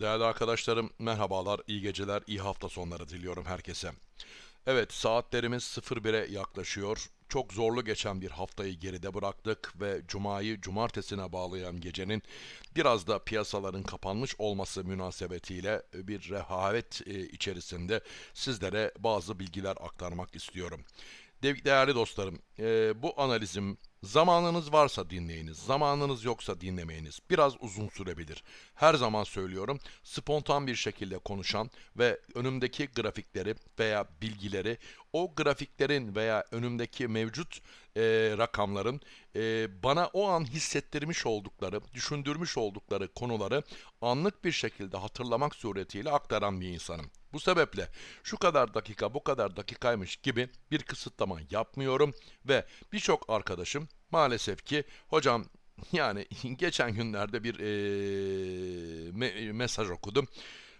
Değerli arkadaşlarım merhabalar, iyi geceler, iyi hafta sonları diliyorum herkese. Evet saatlerimiz 01'e yaklaşıyor. Çok zorlu geçen bir haftayı geride bıraktık ve cumayı cumartesine bağlayan gecenin biraz da piyasaların kapanmış olması münasebetiyle bir rehavet e, içerisinde sizlere bazı bilgiler aktarmak istiyorum. Değerli dostlarım, e, bu analizim Zamanınız varsa dinleyiniz, zamanınız yoksa dinlemeyiniz. Biraz uzun sürebilir. Her zaman söylüyorum, spontan bir şekilde konuşan ve önümdeki grafikleri veya bilgileri, o grafiklerin veya önümdeki mevcut e, rakamların e, bana o an hissettirmiş oldukları, düşündürmüş oldukları konuları anlık bir şekilde hatırlamak suretiyle aktaran bir insanım. Bu sebeple şu kadar dakika bu kadar dakikaymış gibi bir kısıtlama yapmıyorum ve birçok arkadaşım maalesef ki hocam yani geçen günlerde bir ee, me mesaj okudum.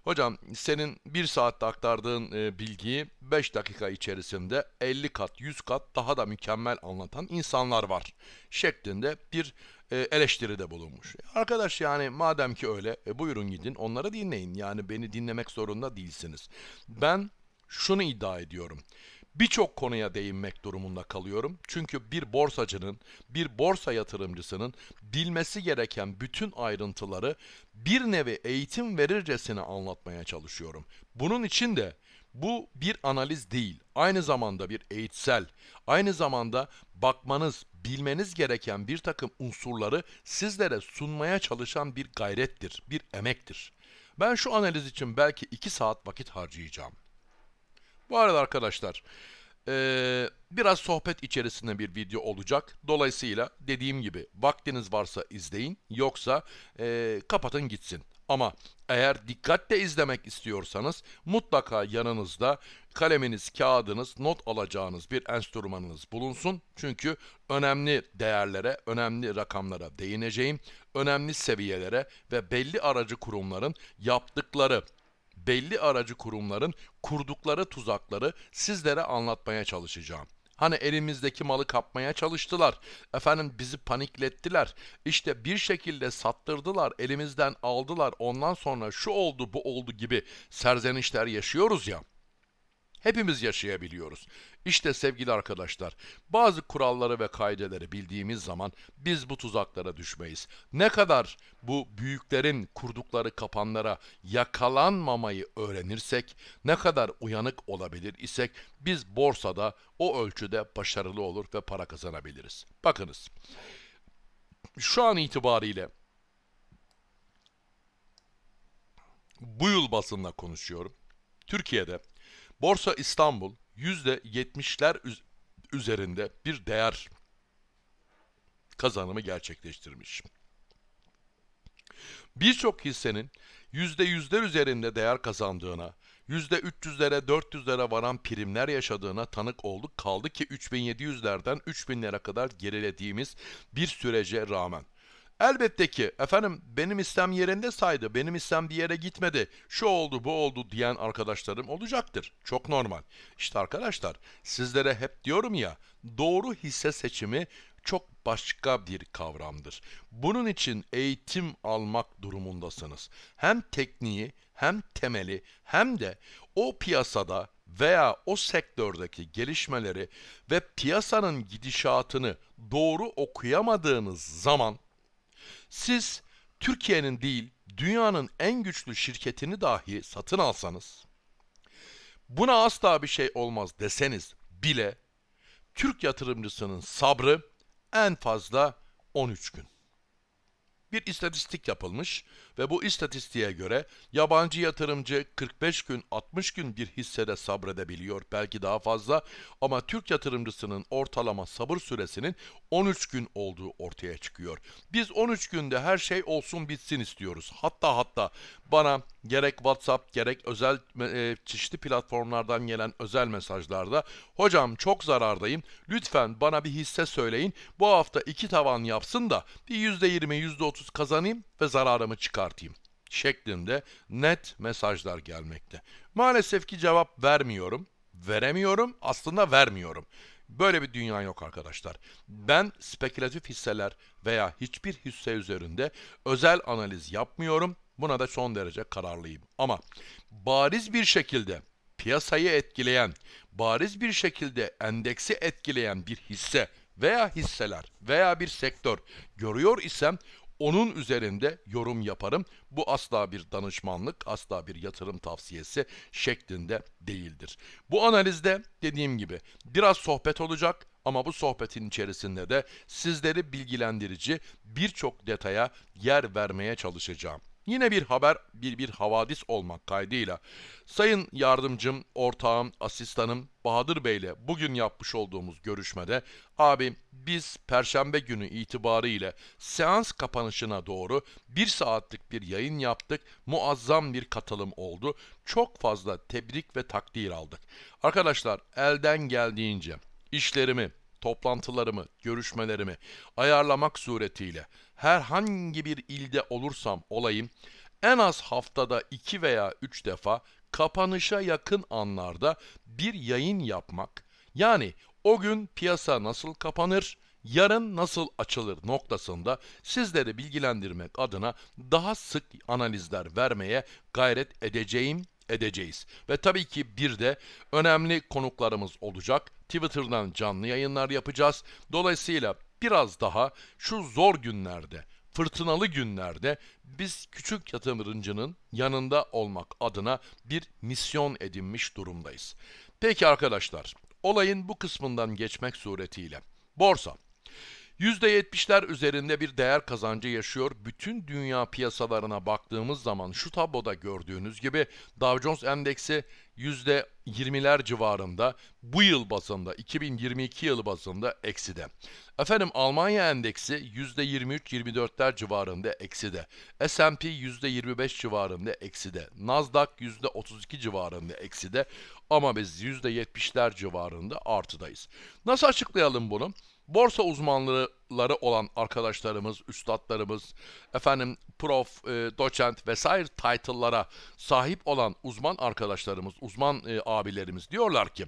Hocam senin bir saatte aktardığın e, bilgiyi 5 dakika içerisinde 50 kat 100 kat daha da mükemmel anlatan insanlar var şeklinde bir e, eleştiride bulunmuş. E, arkadaş yani madem ki öyle e, buyurun gidin onları dinleyin. Yani beni dinlemek zorunda değilsiniz. Ben şunu iddia ediyorum. Birçok konuya değinmek durumunda kalıyorum. Çünkü bir borsacının, bir borsa yatırımcısının bilmesi gereken bütün ayrıntıları bir nevi eğitim verircesine anlatmaya çalışıyorum. Bunun için de bu bir analiz değil. Aynı zamanda bir eğitsel, aynı zamanda bakmanız, bilmeniz gereken bir takım unsurları sizlere sunmaya çalışan bir gayrettir, bir emektir. Ben şu analiz için belki 2 saat vakit harcayacağım. Bu arada arkadaşlar, biraz sohbet içerisinde bir video olacak. Dolayısıyla dediğim gibi vaktiniz varsa izleyin, yoksa ee, kapatın gitsin. Ama eğer dikkatle izlemek istiyorsanız mutlaka yanınızda kaleminiz, kağıdınız, not alacağınız bir enstrümanınız bulunsun. Çünkü önemli değerlere, önemli rakamlara değineceğim, önemli seviyelere ve belli aracı kurumların yaptıkları belli aracı kurumların kurdukları tuzakları sizlere anlatmaya çalışacağım. Hani elimizdeki malı kapmaya çalıştılar. Efendim bizi paniklettiler. İşte bir şekilde sattırdılar, elimizden aldılar. Ondan sonra şu oldu, bu oldu gibi serzenişler yaşıyoruz ya hepimiz yaşayabiliyoruz. İşte sevgili arkadaşlar, bazı kuralları ve kaideleri bildiğimiz zaman biz bu tuzaklara düşmeyiz. Ne kadar bu büyüklerin kurdukları kapanlara yakalanmamayı öğrenirsek, ne kadar uyanık olabilir isek biz borsada o ölçüde başarılı olur ve para kazanabiliriz. Bakınız, şu an itibariyle bu yıl basınla konuşuyorum. Türkiye'de Borsa İstanbul %70'ler üzerinde bir değer kazanımı gerçekleştirmiş. Birçok hissenin %100'ler üzerinde değer kazandığına, %300'lere 400'lere varan primler yaşadığına tanık olduk kaldı ki 3700'lerden 3000'lere kadar gerilediğimiz bir sürece rağmen. Elbette ki efendim benim istem yerinde saydı, benim istem bir yere gitmedi, şu oldu bu oldu diyen arkadaşlarım olacaktır. Çok normal. İşte arkadaşlar sizlere hep diyorum ya doğru hisse seçimi çok başka bir kavramdır. Bunun için eğitim almak durumundasınız. Hem tekniği hem temeli hem de o piyasada veya o sektördeki gelişmeleri ve piyasanın gidişatını doğru okuyamadığınız zaman siz Türkiye'nin değil dünyanın en güçlü şirketini dahi satın alsanız, buna asla bir şey olmaz deseniz bile Türk yatırımcısının sabrı en fazla 13 gün bir istatistik yapılmış ve bu istatistiğe göre yabancı yatırımcı 45 gün 60 gün bir hissede sabredebiliyor belki daha fazla ama Türk yatırımcısının ortalama sabır süresinin 13 gün olduğu ortaya çıkıyor. Biz 13 günde her şey olsun bitsin istiyoruz. Hatta hatta bana gerek WhatsApp gerek özel e, çeşitli platformlardan gelen özel mesajlarda hocam çok zarardayım lütfen bana bir hisse söyleyin bu hafta iki tavan yapsın da bir %20 %30 kaybolunsuz kazanayım ve zararımı çıkartayım şeklinde net mesajlar gelmekte. Maalesef ki cevap vermiyorum, veremiyorum, aslında vermiyorum. Böyle bir dünya yok arkadaşlar. Ben spekülatif hisseler veya hiçbir hisse üzerinde özel analiz yapmıyorum. Buna da son derece kararlıyım. Ama bariz bir şekilde piyasayı etkileyen, bariz bir şekilde endeksi etkileyen bir hisse veya hisseler veya bir sektör görüyor isem onun üzerinde yorum yaparım. Bu asla bir danışmanlık, asla bir yatırım tavsiyesi şeklinde değildir. Bu analizde dediğim gibi biraz sohbet olacak ama bu sohbetin içerisinde de sizleri bilgilendirici birçok detaya yer vermeye çalışacağım. Yine bir haber, bir bir havadis olmak kaydıyla sayın yardımcım, ortağım, asistanım Bahadır Bey ile bugün yapmış olduğumuz görüşmede abi biz perşembe günü itibariyle seans kapanışına doğru bir saatlik bir yayın yaptık. Muazzam bir katılım oldu. Çok fazla tebrik ve takdir aldık. Arkadaşlar elden geldiğince işlerimi, toplantılarımı, görüşmelerimi ayarlamak suretiyle herhangi bir ilde olursam olayım en az haftada iki veya üç defa kapanışa yakın anlarda bir yayın yapmak yani o gün piyasa nasıl kapanır, yarın nasıl açılır noktasında sizleri bilgilendirmek adına daha sık analizler vermeye gayret edeceğim edeceğiz. Ve tabii ki bir de önemli konuklarımız olacak. Twitter'dan canlı yayınlar yapacağız. Dolayısıyla biraz daha şu zor günlerde, fırtınalı günlerde biz küçük yatırımcının yanında olmak adına bir misyon edinmiş durumdayız. Peki arkadaşlar, olayın bu kısmından geçmek suretiyle borsa %70'ler üzerinde bir değer kazancı yaşıyor. Bütün dünya piyasalarına baktığımız zaman şu tabloda gördüğünüz gibi Dow Jones Endeksi %20'ler civarında bu yıl bazında 2022 yılı bazında ekside. Efendim Almanya endeksi %23-24'ler civarında ekside. S&P %25 civarında ekside. Nasdaq %32 civarında ekside ama biz %70'ler civarında artıdayız. Nasıl açıklayalım bunu? borsa uzmanları olan arkadaşlarımız, üstadlarımız, efendim prof, e, doçent vesaire title'lara sahip olan uzman arkadaşlarımız, uzman e, abilerimiz diyorlar ki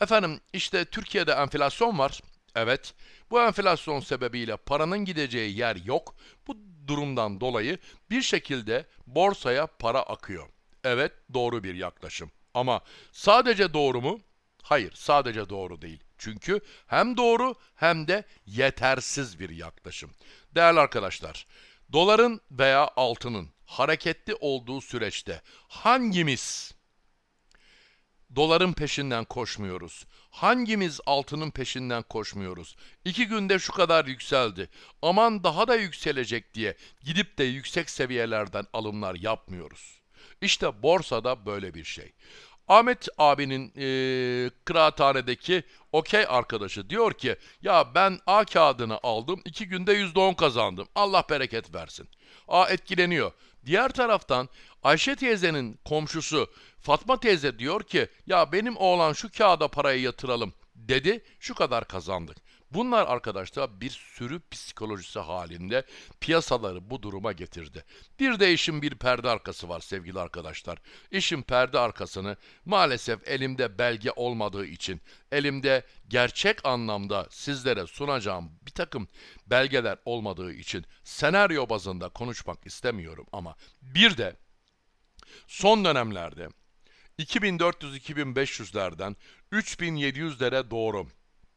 efendim işte Türkiye'de enflasyon var. Evet, bu enflasyon sebebiyle paranın gideceği yer yok. Bu durumdan dolayı bir şekilde borsaya para akıyor. Evet, doğru bir yaklaşım. Ama sadece doğru mu? Hayır, sadece doğru değil. Çünkü hem doğru hem de yetersiz bir yaklaşım. Değerli arkadaşlar, doların veya altının hareketli olduğu süreçte hangimiz doların peşinden koşmuyoruz? Hangimiz altının peşinden koşmuyoruz? İki günde şu kadar yükseldi. Aman daha da yükselecek diye gidip de yüksek seviyelerden alımlar yapmıyoruz. İşte borsada böyle bir şey. Ahmet abinin e, kıraathanedeki okey arkadaşı diyor ki ya ben A kağıdını aldım iki günde yüzde on kazandım Allah bereket versin. A etkileniyor. Diğer taraftan Ayşe teyzenin komşusu Fatma teyze diyor ki ya benim oğlan şu kağıda parayı yatıralım dedi şu kadar kazandık. Bunlar arkadaşlar bir sürü psikolojisi halinde piyasaları bu duruma getirdi. Bir de işin bir perde arkası var sevgili arkadaşlar. İşin perde arkasını maalesef elimde belge olmadığı için, elimde gerçek anlamda sizlere sunacağım bir takım belgeler olmadığı için senaryo bazında konuşmak istemiyorum ama bir de son dönemlerde 2400-2500'lerden 3700'lere doğru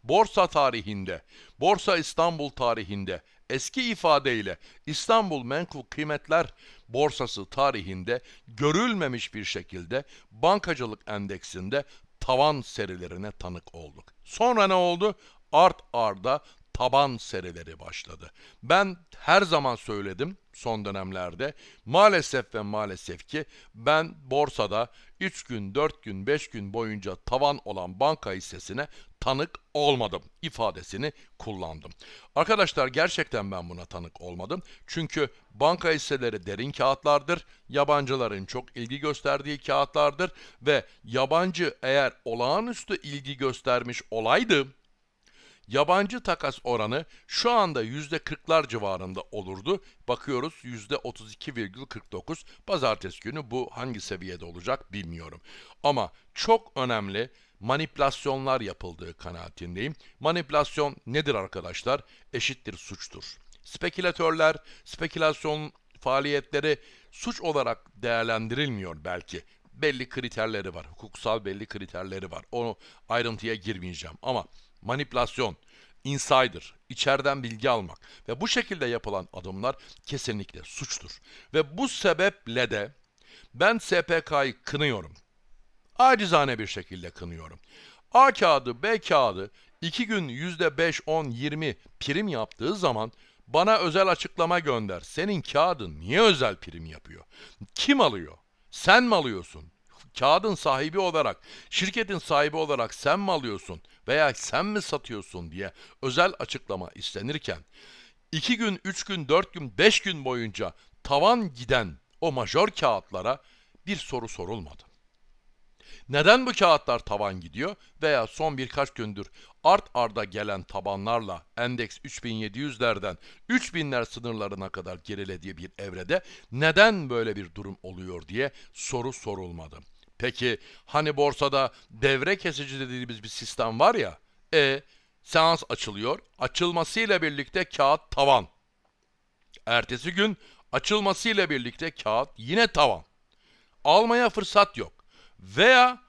borsa tarihinde, borsa İstanbul tarihinde, eski ifadeyle İstanbul Menkul Kıymetler Borsası tarihinde görülmemiş bir şekilde bankacılık endeksinde tavan serilerine tanık olduk. Sonra ne oldu? Art arda taban serileri başladı. Ben her zaman söyledim son dönemlerde. Maalesef ve maalesef ki ben borsada 3 gün, 4 gün, 5 gün boyunca tavan olan banka hissesine tanık olmadım ifadesini kullandım. Arkadaşlar gerçekten ben buna tanık olmadım. Çünkü banka hisseleri derin kağıtlardır. Yabancıların çok ilgi gösterdiği kağıtlardır ve yabancı eğer olağanüstü ilgi göstermiş olaydı Yabancı takas oranı şu anda %40'lar civarında olurdu. Bakıyoruz %32,49. Pazartesi günü bu hangi seviyede olacak bilmiyorum. Ama çok önemli manipülasyonlar yapıldığı kanaatindeyim. Manipülasyon nedir arkadaşlar? Eşittir suçtur. Spekülatörler, spekülasyon faaliyetleri suç olarak değerlendirilmiyor belki belli kriterleri var. Hukuksal belli kriterleri var. Onu ayrıntıya girmeyeceğim ama manipülasyon, insider, içeriden bilgi almak ve bu şekilde yapılan adımlar kesinlikle suçtur. Ve bu sebeple de ben SPK'yı kınıyorum. Acizane bir şekilde kınıyorum. A kağıdı, B kağıdı 2 gün %5, 10, 20 prim yaptığı zaman bana özel açıklama gönder. Senin kağıdın niye özel prim yapıyor? Kim alıyor? Sen mi alıyorsun? Kağıdın sahibi olarak, şirketin sahibi olarak sen mi alıyorsun? veya sen mi satıyorsun diye özel açıklama istenirken 2 gün, 3 gün, 4 gün, 5 gün boyunca tavan giden o majör kağıtlara bir soru sorulmadı. Neden bu kağıtlar tavan gidiyor veya son birkaç gündür art arda gelen tabanlarla endeks 3700'lerden 3000'ler sınırlarına kadar gerilediği bir evrede neden böyle bir durum oluyor diye soru sorulmadı. Peki hani borsada devre kesici dediğimiz bir sistem var ya. E seans açılıyor. Açılmasıyla birlikte kağıt tavan. Ertesi gün açılmasıyla birlikte kağıt yine tavan. Almaya fırsat yok. Veya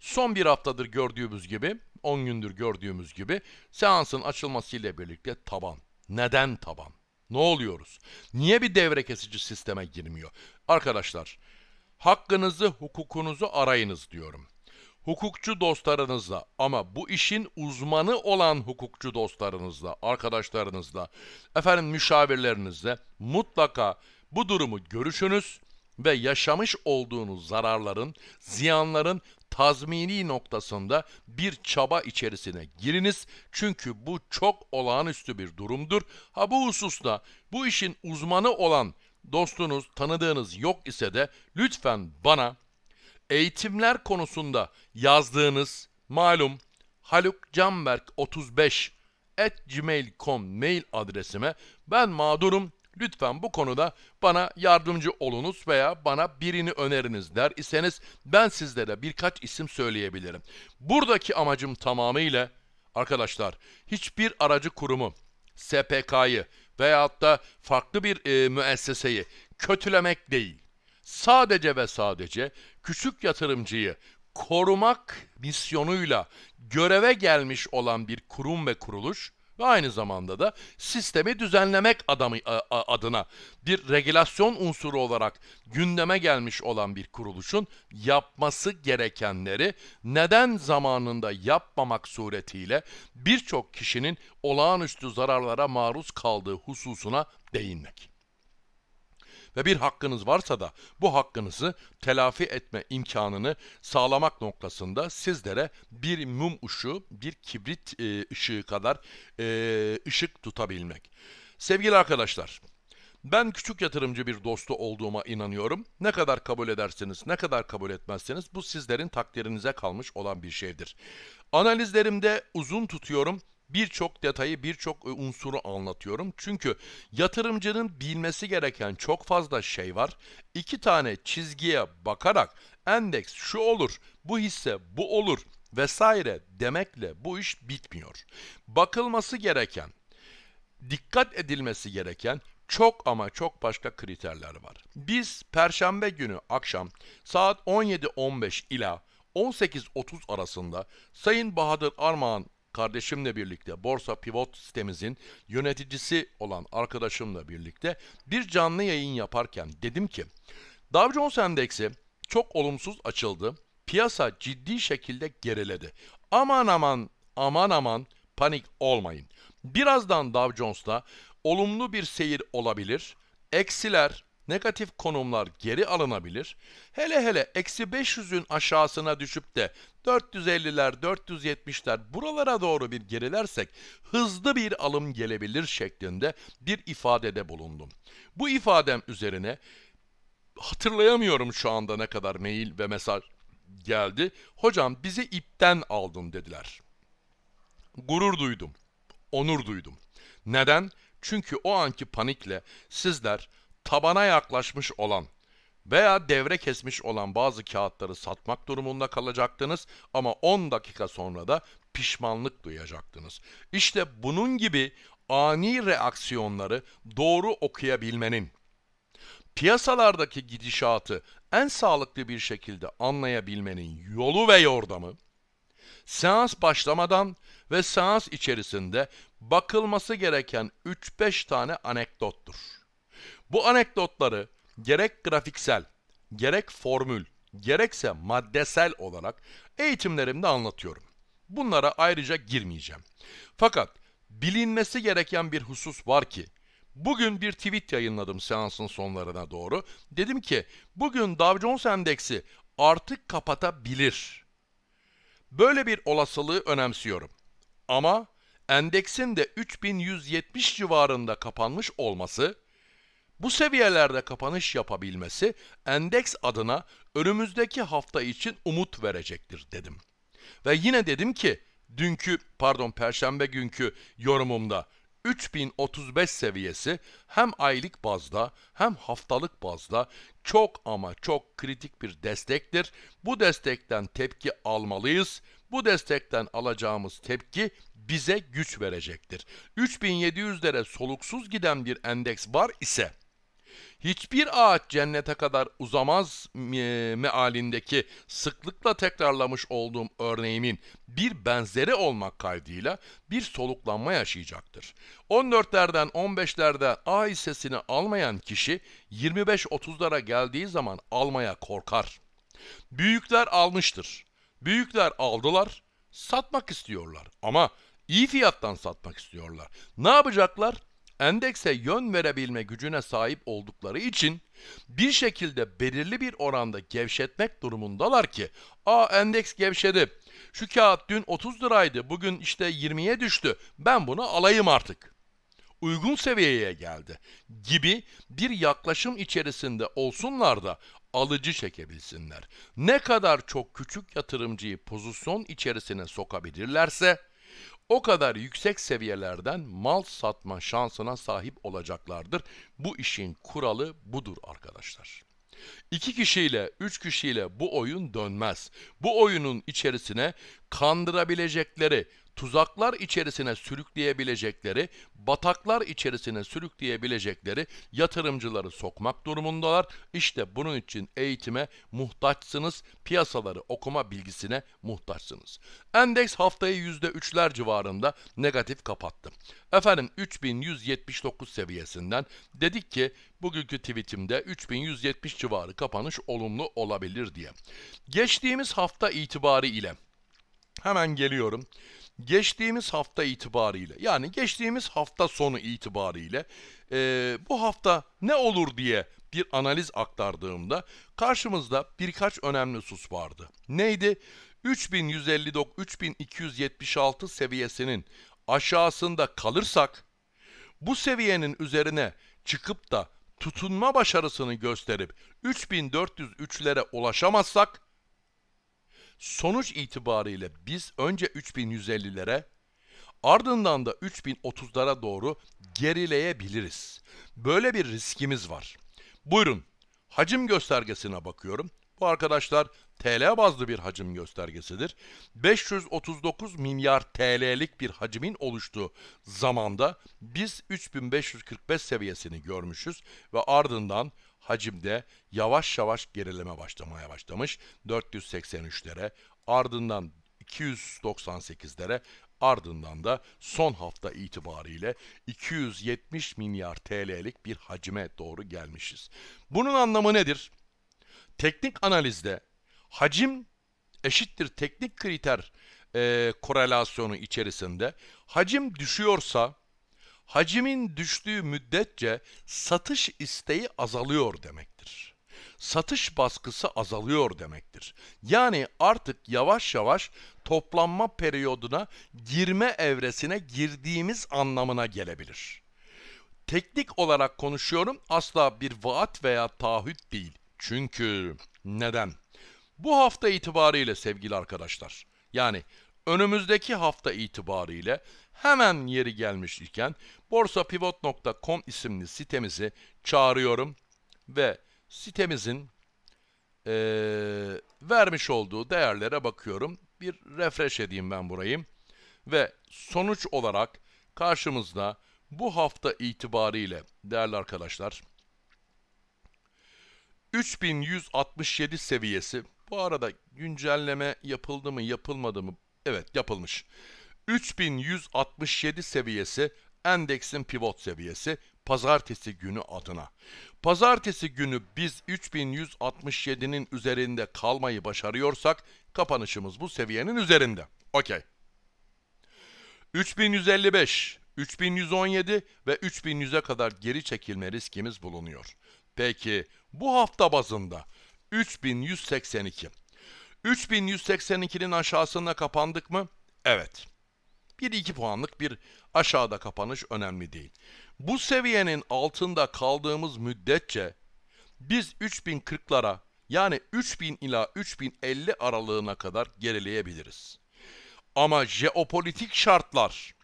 son bir haftadır gördüğümüz gibi, 10 gündür gördüğümüz gibi seansın açılmasıyla birlikte taban. Neden taban? Ne oluyoruz? Niye bir devre kesici sisteme girmiyor? Arkadaşlar Hakkınızı, hukukunuzu arayınız diyorum. Hukukçu dostlarınızla ama bu işin uzmanı olan hukukçu dostlarınızla, arkadaşlarınızla, efendim müşavirlerinizle mutlaka bu durumu görüşünüz ve yaşamış olduğunuz zararların, ziyanların tazmini noktasında bir çaba içerisine giriniz. Çünkü bu çok olağanüstü bir durumdur. Ha bu hususta bu işin uzmanı olan dostunuz, tanıdığınız yok ise de lütfen bana eğitimler konusunda yazdığınız malum Haluk Canberk 35 at gmail.com mail adresime ben mağdurum lütfen bu konuda bana yardımcı olunuz veya bana birini öneriniz der iseniz ben sizlere birkaç isim söyleyebilirim. Buradaki amacım tamamıyla arkadaşlar hiçbir aracı kurumu SPK'yı veyahut da farklı bir e, müesseseyi kötülemek değil. Sadece ve sadece küçük yatırımcıyı korumak misyonuyla göreve gelmiş olan bir kurum ve kuruluş ve aynı zamanda da sistemi düzenlemek adamı adına bir regülasyon unsuru olarak gündeme gelmiş olan bir kuruluşun yapması gerekenleri neden zamanında yapmamak suretiyle birçok kişinin olağanüstü zararlara maruz kaldığı hususuna değinmek ve bir hakkınız varsa da bu hakkınızı telafi etme imkanını sağlamak noktasında sizlere bir mum ışığı, bir kibrit e, ışığı kadar e, ışık tutabilmek. Sevgili arkadaşlar, ben küçük yatırımcı bir dostu olduğuma inanıyorum. Ne kadar kabul edersiniz, ne kadar kabul etmezseniz bu sizlerin takdirinize kalmış olan bir şeydir. Analizlerimde uzun tutuyorum birçok detayı, birçok e, unsuru anlatıyorum. Çünkü yatırımcının bilmesi gereken çok fazla şey var. İki tane çizgiye bakarak endeks şu olur, bu hisse bu olur vesaire demekle bu iş bitmiyor. Bakılması gereken, dikkat edilmesi gereken çok ama çok başka kriterler var. Biz perşembe günü akşam saat 17.15 ila 18.30 arasında Sayın Bahadır Armağan kardeşimle birlikte Borsa Pivot sitemizin yöneticisi olan arkadaşımla birlikte bir canlı yayın yaparken dedim ki Dow Jones Endeksi çok olumsuz açıldı. Piyasa ciddi şekilde geriledi. Aman aman aman aman panik olmayın. Birazdan Dow Jones'ta olumlu bir seyir olabilir. Eksiler negatif konumlar geri alınabilir. Hele hele eksi 500'ün aşağısına düşüp de 450'ler, 470'ler buralara doğru bir gerilersek hızlı bir alım gelebilir şeklinde bir ifadede bulundum. Bu ifadem üzerine hatırlayamıyorum şu anda ne kadar mail ve mesaj geldi. Hocam bizi ipten aldın dediler. Gurur duydum, onur duydum. Neden? Çünkü o anki panikle sizler tabana yaklaşmış olan veya devre kesmiş olan bazı kağıtları satmak durumunda kalacaktınız ama 10 dakika sonra da pişmanlık duyacaktınız. İşte bunun gibi ani reaksiyonları doğru okuyabilmenin, piyasalardaki gidişatı en sağlıklı bir şekilde anlayabilmenin yolu ve yordamı, seans başlamadan ve seans içerisinde bakılması gereken 3-5 tane anekdottur. Bu anekdotları gerek grafiksel, gerek formül, gerekse maddesel olarak eğitimlerimde anlatıyorum. Bunlara ayrıca girmeyeceğim. Fakat bilinmesi gereken bir husus var ki, bugün bir tweet yayınladım seansın sonlarına doğru. Dedim ki, bugün Dow Jones Endeksi artık kapatabilir. Böyle bir olasılığı önemsiyorum. Ama endeksin de 3170 civarında kapanmış olması bu seviyelerde kapanış yapabilmesi endeks adına önümüzdeki hafta için umut verecektir dedim. Ve yine dedim ki dünkü pardon perşembe günkü yorumumda 3035 seviyesi hem aylık bazda hem haftalık bazda çok ama çok kritik bir destektir. Bu destekten tepki almalıyız. Bu destekten alacağımız tepki bize güç verecektir. 3700'lere soluksuz giden bir endeks var ise hiçbir ağaç cennete kadar uzamaz e, mealindeki sıklıkla tekrarlamış olduğum örneğimin bir benzeri olmak kaydıyla bir soluklanma yaşayacaktır. 14'lerden 15'lerde A hissesini almayan kişi 25-30'lara geldiği zaman almaya korkar. Büyükler almıştır. Büyükler aldılar, satmak istiyorlar ama iyi fiyattan satmak istiyorlar. Ne yapacaklar? endekse yön verebilme gücüne sahip oldukları için bir şekilde belirli bir oranda gevşetmek durumundalar ki a endeks gevşedi şu kağıt dün 30 liraydı bugün işte 20'ye düştü ben bunu alayım artık uygun seviyeye geldi gibi bir yaklaşım içerisinde olsunlar da alıcı çekebilsinler. Ne kadar çok küçük yatırımcıyı pozisyon içerisine sokabilirlerse o kadar yüksek seviyelerden mal satma şansına sahip olacaklardır. Bu işin kuralı budur arkadaşlar. İki kişiyle, üç kişiyle bu oyun dönmez. Bu oyunun içerisine kandırabilecekleri, tuzaklar içerisine sürükleyebilecekleri, bataklar içerisine sürükleyebilecekleri yatırımcıları sokmak durumundalar. İşte bunun için eğitime muhtaçsınız, piyasaları okuma bilgisine muhtaçsınız. Endeks haftayı %3'ler civarında negatif kapattı. Efendim 3179 seviyesinden dedik ki bugünkü tweetimde 3170 civarı kapanış olumlu olabilir diye. Geçtiğimiz hafta itibarı ile hemen geliyorum geçtiğimiz hafta itibariyle yani geçtiğimiz hafta sonu itibariyle e, bu hafta ne olur diye bir analiz aktardığımda karşımızda birkaç önemli sus vardı. Neydi? 3159 3276 seviyesinin aşağısında kalırsak bu seviyenin üzerine çıkıp da tutunma başarısını gösterip 3403'lere ulaşamazsak Sonuç itibariyle biz önce 3150'lere ardından da 3030'lara doğru gerileyebiliriz. Böyle bir riskimiz var. Buyurun hacim göstergesine bakıyorum. Bu arkadaşlar TL bazlı bir hacim göstergesidir. 539 milyar TL'lik bir hacmin oluştuğu zamanda biz 3545 seviyesini görmüşüz ve ardından hacimde yavaş yavaş gerileme başlamaya başlamış. 483'lere ardından 298'lere ardından da son hafta itibariyle 270 milyar TL'lik bir hacime doğru gelmişiz. Bunun anlamı nedir? Teknik analizde hacim eşittir teknik kriter e, korelasyonu içerisinde hacim düşüyorsa Hacimin düştüğü müddetçe satış isteği azalıyor demektir. Satış baskısı azalıyor demektir. Yani artık yavaş yavaş toplanma periyoduna girme evresine girdiğimiz anlamına gelebilir. Teknik olarak konuşuyorum asla bir vaat veya taahhüt değil. Çünkü neden? Bu hafta itibariyle sevgili arkadaşlar yani önümüzdeki hafta itibariyle hemen yeri gelmiş iken borsapivot.com isimli sitemizi çağırıyorum ve sitemizin e, vermiş olduğu değerlere bakıyorum. Bir refresh edeyim ben burayı ve sonuç olarak karşımızda bu hafta itibariyle değerli arkadaşlar 3167 seviyesi bu arada güncelleme yapıldı mı yapılmadı mı Evet yapılmış. 3167 seviyesi endeksin pivot seviyesi pazartesi günü adına. Pazartesi günü biz 3167'nin üzerinde kalmayı başarıyorsak kapanışımız bu seviyenin üzerinde. Okey. 3155, 3117 ve 3100'e kadar geri çekilme riskimiz bulunuyor. Peki bu hafta bazında 3182 3182'nin aşağısına kapandık mı? Evet. 1-2 puanlık bir aşağıda kapanış önemli değil. Bu seviyenin altında kaldığımız müddetçe biz 3040'lara yani 3000 ila 3050 aralığına kadar gerileyebiliriz. Ama jeopolitik şartlar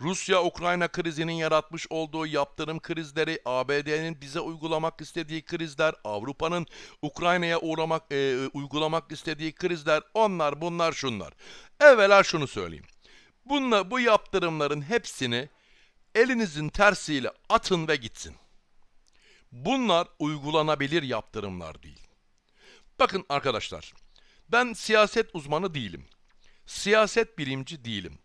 Rusya-Ukrayna krizinin yaratmış olduğu yaptırım krizleri, ABD'nin bize uygulamak istediği krizler, Avrupa'nın Ukrayna'ya uğramak e, uygulamak istediği krizler, onlar bunlar şunlar. Evvela şunu söyleyeyim. Bununla bu yaptırımların hepsini elinizin tersiyle atın ve gitsin. Bunlar uygulanabilir yaptırımlar değil. Bakın arkadaşlar, ben siyaset uzmanı değilim. Siyaset bilimci değilim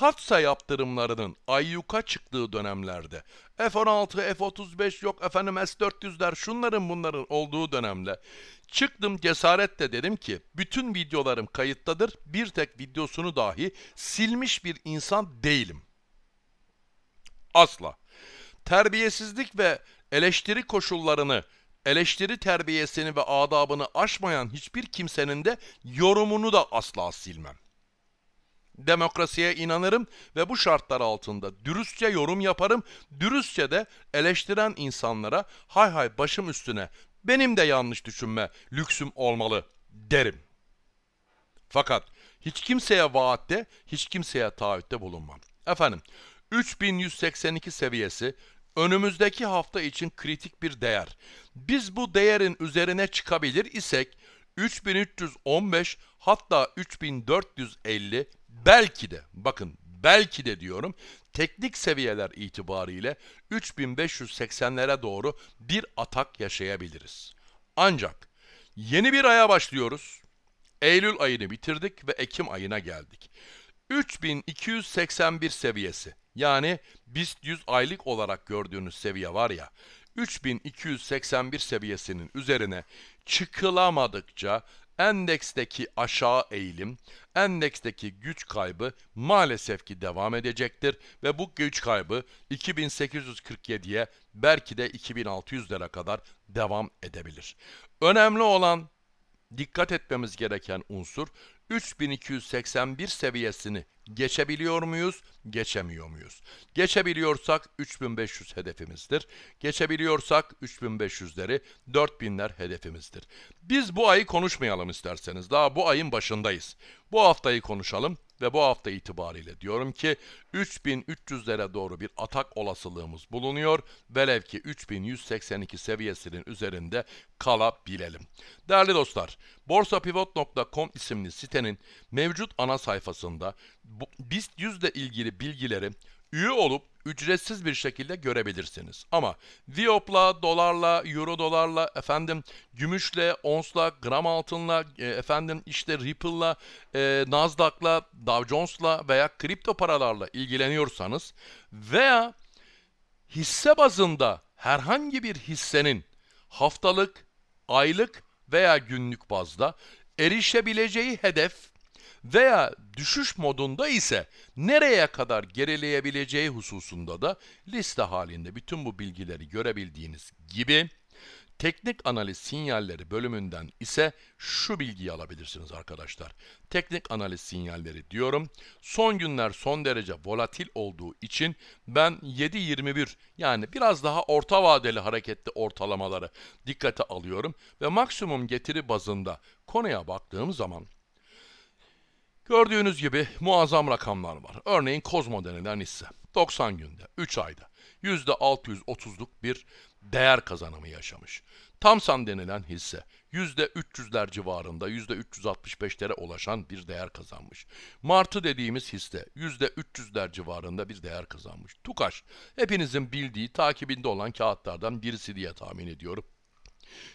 katsa yaptırımlarının ayyuka çıktığı dönemlerde F-16, F-35 yok efendim S-400'ler şunların bunların olduğu dönemde çıktım cesaretle dedim ki bütün videolarım kayıttadır bir tek videosunu dahi silmiş bir insan değilim. Asla. Terbiyesizlik ve eleştiri koşullarını eleştiri terbiyesini ve adabını aşmayan hiçbir kimsenin de yorumunu da asla silmem. Demokrasiye inanırım ve bu şartlar altında dürüstçe yorum yaparım. Dürüstçe de eleştiren insanlara hay hay başım üstüne benim de yanlış düşünme lüksüm olmalı derim. Fakat hiç kimseye vaatte, hiç kimseye taahhütte bulunmam. Efendim, 3182 seviyesi önümüzdeki hafta için kritik bir değer. Biz bu değerin üzerine çıkabilir isek 3315 hatta 3450 belki de bakın belki de diyorum teknik seviyeler itibariyle 3580'lere doğru bir atak yaşayabiliriz. Ancak yeni bir aya başlıyoruz. Eylül ayını bitirdik ve Ekim ayına geldik. 3281 seviyesi yani biz 100 aylık olarak gördüğünüz seviye var ya 3281 seviyesinin üzerine çıkılamadıkça endeksteki aşağı eğilim, endeksteki güç kaybı maalesef ki devam edecektir ve bu güç kaybı 2847'ye belki de 2600'lere kadar devam edebilir. Önemli olan dikkat etmemiz gereken unsur 3281 seviyesini Geçebiliyor muyuz? Geçemiyor muyuz? Geçebiliyorsak 3500 hedefimizdir. Geçebiliyorsak 3500'leri 4000'ler hedefimizdir. Biz bu ayı konuşmayalım isterseniz. Daha bu ayın başındayız. Bu haftayı konuşalım ve bu hafta itibariyle diyorum ki 3300'lere doğru bir atak olasılığımız bulunuyor. Velev ki 3182 seviyesinin üzerinde kalabilelim. Değerli dostlar, borsapivot.com isimli sitenin mevcut ana sayfasında BIST 100 ile ilgili bilgileri üye olup ücretsiz bir şekilde görebilirsiniz. Ama Viop'la, dolarla, euro dolarla, efendim gümüşle, onsla, gram altınla, e, efendim işte Ripple'la, e, Nasdaq'la, Dow Jones'la veya kripto paralarla ilgileniyorsanız veya hisse bazında herhangi bir hissenin haftalık, aylık veya günlük bazda erişebileceği hedef veya düşüş modunda ise nereye kadar gerileyebileceği hususunda da liste halinde bütün bu bilgileri görebildiğiniz gibi Teknik analiz sinyalleri bölümünden ise şu bilgiyi alabilirsiniz arkadaşlar. Teknik analiz sinyalleri diyorum. Son günler son derece volatil olduğu için ben 7.21 yani biraz daha orta vadeli hareketli ortalamaları dikkate alıyorum. Ve maksimum getiri bazında konuya baktığım zaman Gördüğünüz gibi muazzam rakamlar var. Örneğin Kozmo denilen hisse 90 günde, 3 ayda %630'luk bir değer kazanımı yaşamış. Tamsan denilen hisse %300'ler civarında %365'lere ulaşan bir değer kazanmış. Martı dediğimiz hisse %300'ler civarında bir değer kazanmış. Tukaş hepinizin bildiği takibinde olan kağıtlardan birisi diye tahmin ediyorum.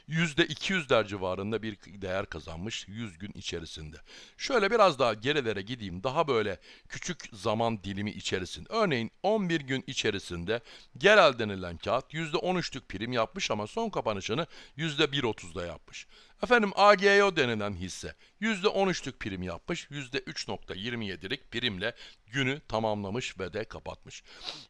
%200'ler civarında bir değer kazanmış 100 gün içerisinde. Şöyle biraz daha gerilere gideyim. Daha böyle küçük zaman dilimi içerisinde. Örneğin 11 gün içerisinde genel denilen kağıt %13'lük prim yapmış ama son kapanışını %1.30'da yapmış. Efendim AGO denilen hisse %13'lük prim yapmış, %3.27'lik primle günü tamamlamış ve de kapatmış.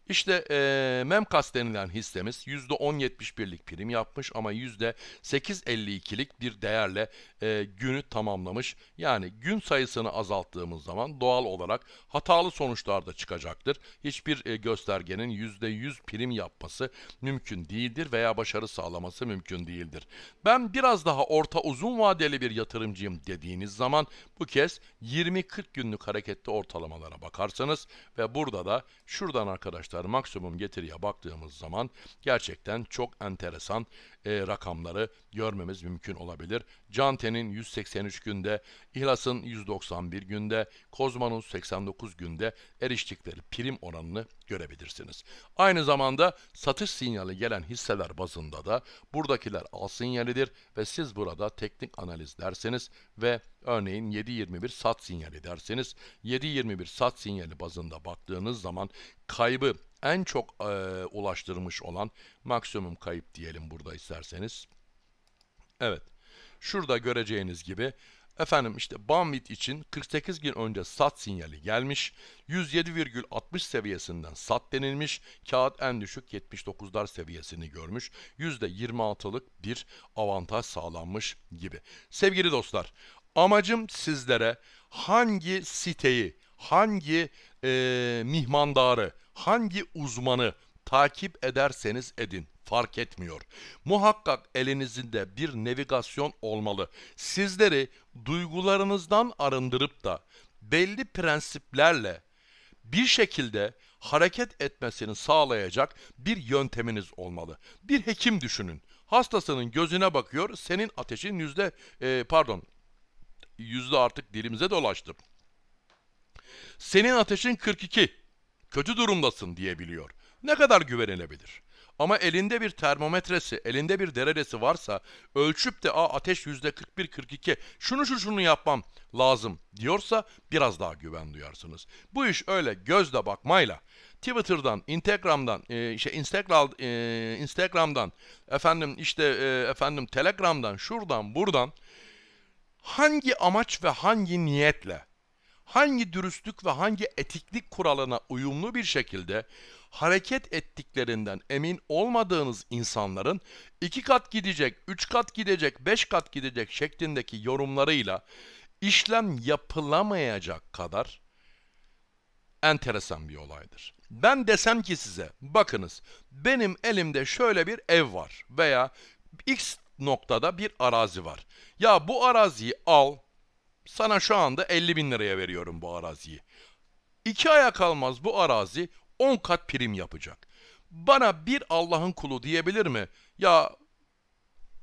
İşte e, Memkas denilen hissemiz %10.71'lik prim yapmış ama %8.52'lik bir değerle e, günü tamamlamış. Yani gün sayısını azalttığımız zaman doğal olarak hatalı sonuçlar da çıkacaktır. Hiçbir e, göstergenin %100 prim yapması mümkün değildir veya başarı sağlaması mümkün değildir. Ben biraz daha orta uzun vadeli bir yatırımcıyım dediğini dediğiniz zaman bu kez 20-40 günlük hareketli ortalamalara bakarsanız ve burada da şuradan arkadaşlar maksimum getiriye baktığımız zaman gerçekten çok enteresan e, rakamları görmemiz mümkün olabilir. Cante'nin 183 günde, İhlas'ın 191 günde, Kozman'ın 89 günde eriştikleri prim oranını görebilirsiniz. Aynı zamanda satış sinyali gelen hisseler bazında da buradakiler al sinyalidir ve siz burada teknik analiz dersiniz ve örneğin 7.21 sat sinyali derseniz 7.21 sat sinyali bazında baktığınız zaman kaybı en çok e, ulaştırmış olan maksimum kayıp diyelim burada isterseniz. Evet Şurada göreceğiniz gibi efendim işte Banvit için 48 gün önce sat sinyali gelmiş. 107,60 seviyesinden sat denilmiş. Kağıt en düşük 79'lar seviyesini görmüş. %26'lık bir avantaj sağlanmış gibi. Sevgili dostlar amacım sizlere hangi siteyi, hangi e, mihmandarı, hangi uzmanı takip ederseniz edin fark etmiyor. Muhakkak elinizinde bir navigasyon olmalı. Sizleri duygularınızdan arındırıp da belli prensiplerle bir şekilde hareket etmesini sağlayacak bir yönteminiz olmalı. Bir hekim düşünün. Hastasının gözüne bakıyor, senin ateşin yüzde, e, pardon, yüzde artık dilimize dolaştı. Senin ateşin 42, kötü durumdasın diyebiliyor. Ne kadar güvenilebilir? Ama elinde bir termometresi, elinde bir derecesi varsa ölçüp de a ateş %41-42 şunu şu şunu yapmam lazım diyorsa biraz daha güven duyarsınız. Bu iş öyle gözle bakmayla Twitter'dan, Instagram'dan, e, işte Instagram, e, Instagram'dan, efendim işte e, efendim Telegram'dan, şuradan, buradan hangi amaç ve hangi niyetle hangi dürüstlük ve hangi etiklik kuralına uyumlu bir şekilde hareket ettiklerinden emin olmadığınız insanların iki kat gidecek, üç kat gidecek, beş kat gidecek şeklindeki yorumlarıyla işlem yapılamayacak kadar enteresan bir olaydır. Ben desem ki size bakınız benim elimde şöyle bir ev var veya x noktada bir arazi var. Ya bu araziyi al sana şu anda 50 bin liraya veriyorum bu araziyi. İki aya kalmaz bu arazi 10 kat prim yapacak. Bana bir Allah'ın kulu diyebilir mi? Ya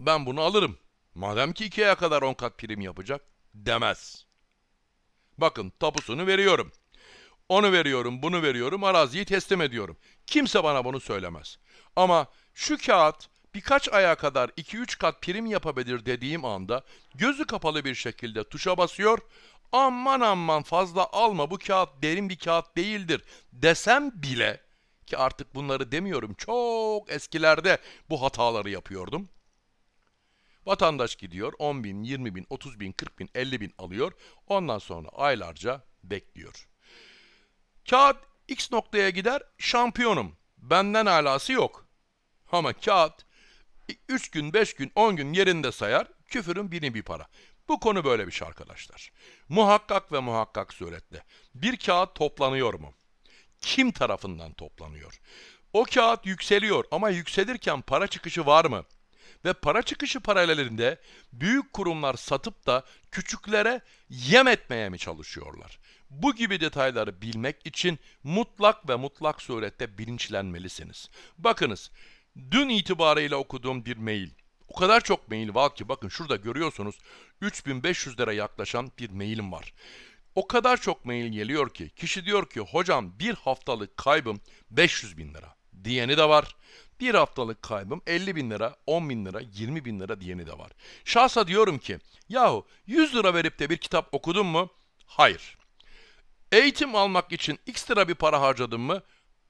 ben bunu alırım. Madem ki iki aya kadar 10 kat prim yapacak demez. Bakın tapusunu veriyorum. Onu veriyorum, bunu veriyorum, araziyi teslim ediyorum. Kimse bana bunu söylemez. Ama şu kağıt birkaç aya kadar 2-3 kat prim yapabilir dediğim anda gözü kapalı bir şekilde tuşa basıyor. Aman aman fazla alma bu kağıt derin bir kağıt değildir desem bile ki artık bunları demiyorum çok eskilerde bu hataları yapıyordum. Vatandaş gidiyor 10 bin, 20 bin, 30 bin, 40 bin, 50 bin alıyor. Ondan sonra aylarca bekliyor. Kağıt X noktaya gider şampiyonum. Benden alası yok. Ama kağıt 3 gün, 5 gün, 10 gün yerinde sayar, küfürün bini bir para. Bu konu böyle bir şey arkadaşlar. Muhakkak ve muhakkak suretle. Bir kağıt toplanıyor mu? Kim tarafından toplanıyor? O kağıt yükseliyor ama yükselirken para çıkışı var mı? Ve para çıkışı paralelinde büyük kurumlar satıp da küçüklere yem etmeye mi çalışıyorlar? Bu gibi detayları bilmek için mutlak ve mutlak surette bilinçlenmelisiniz. Bakınız Dün itibarıyla okuduğum bir mail. O kadar çok mail var ki bakın şurada görüyorsunuz 3500 lira yaklaşan bir mailim var. O kadar çok mail geliyor ki kişi diyor ki hocam bir haftalık kaybım 500 bin lira diyeni de var. Bir haftalık kaybım 50 bin lira, 10 bin lira, 20 bin lira diyeni de var. Şahsa diyorum ki yahu 100 lira verip de bir kitap okudun mu? Hayır. Eğitim almak için x lira bir para harcadın mı?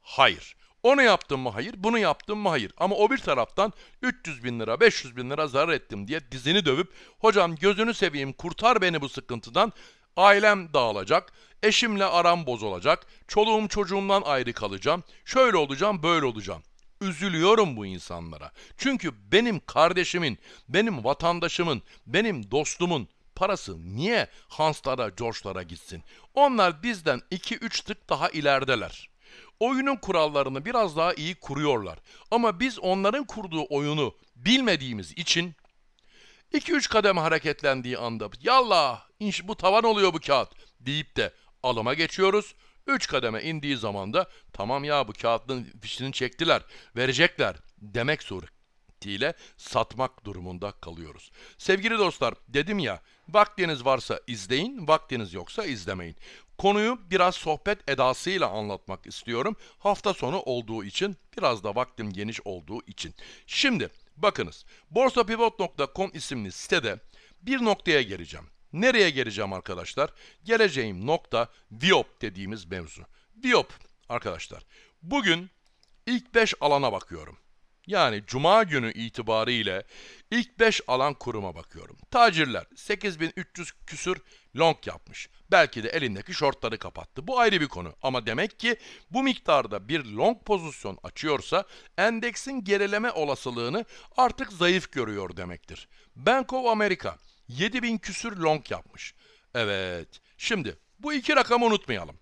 Hayır. Onu yaptım mı hayır, bunu yaptım mı hayır. Ama o bir taraftan 300 bin lira, 500 bin lira zarar ettim diye dizini dövüp hocam gözünü seveyim kurtar beni bu sıkıntıdan. Ailem dağılacak, eşimle aram bozulacak, çoluğum çocuğumdan ayrı kalacağım, şöyle olacağım, böyle olacağım. Üzülüyorum bu insanlara. Çünkü benim kardeşimin, benim vatandaşımın, benim dostumun, parası niye Hanslara, George'lara gitsin? Onlar bizden 2-3 tık daha ilerideler oyunun kurallarını biraz daha iyi kuruyorlar. Ama biz onların kurduğu oyunu bilmediğimiz için 2-3 kadem hareketlendiği anda yallah bu tavan oluyor bu kağıt deyip de alıma geçiyoruz. 3 kademe indiği zaman da tamam ya bu kağıtın fişini çektiler, verecekler demek suretiyle satmak durumunda kalıyoruz. Sevgili dostlar dedim ya vaktiniz varsa izleyin, vaktiniz yoksa izlemeyin. Konuyu biraz sohbet edasıyla anlatmak istiyorum. Hafta sonu olduğu için, biraz da vaktim geniş olduğu için. Şimdi bakınız, borsapivot.com isimli sitede bir noktaya geleceğim. Nereye geleceğim arkadaşlar? Geleceğim nokta Viop dediğimiz mevzu. Viop arkadaşlar. Bugün ilk 5 alana bakıyorum. Yani cuma günü itibariyle ilk 5 alan kuruma bakıyorum. Tacirler 8300 küsür long yapmış. Belki de elindeki şortları kapattı. Bu ayrı bir konu ama demek ki bu miktarda bir long pozisyon açıyorsa endeksin gerileme olasılığını artık zayıf görüyor demektir. Bank of America 7000 küsür long yapmış. Evet şimdi bu iki rakamı unutmayalım.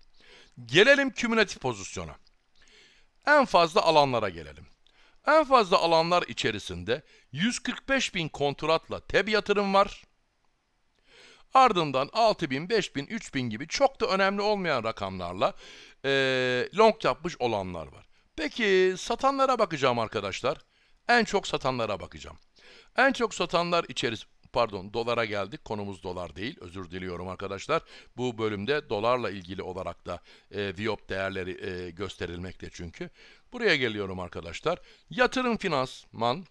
Gelelim kümülatif pozisyona. En fazla alanlara gelelim. En fazla alanlar içerisinde 145 bin kontratla TEB yatırım var. Ardından 6000, 5000, 3000 gibi çok da önemli olmayan rakamlarla e, long yapmış olanlar var. Peki satanlara bakacağım arkadaşlar. En çok satanlara bakacağım. En çok satanlar içerisinde pardon dolara geldik. Konumuz dolar değil. Özür diliyorum arkadaşlar. Bu bölümde dolarla ilgili olarak da e, Viop değerleri e, gösterilmekte çünkü. Buraya geliyorum arkadaşlar. Yatırım Finansman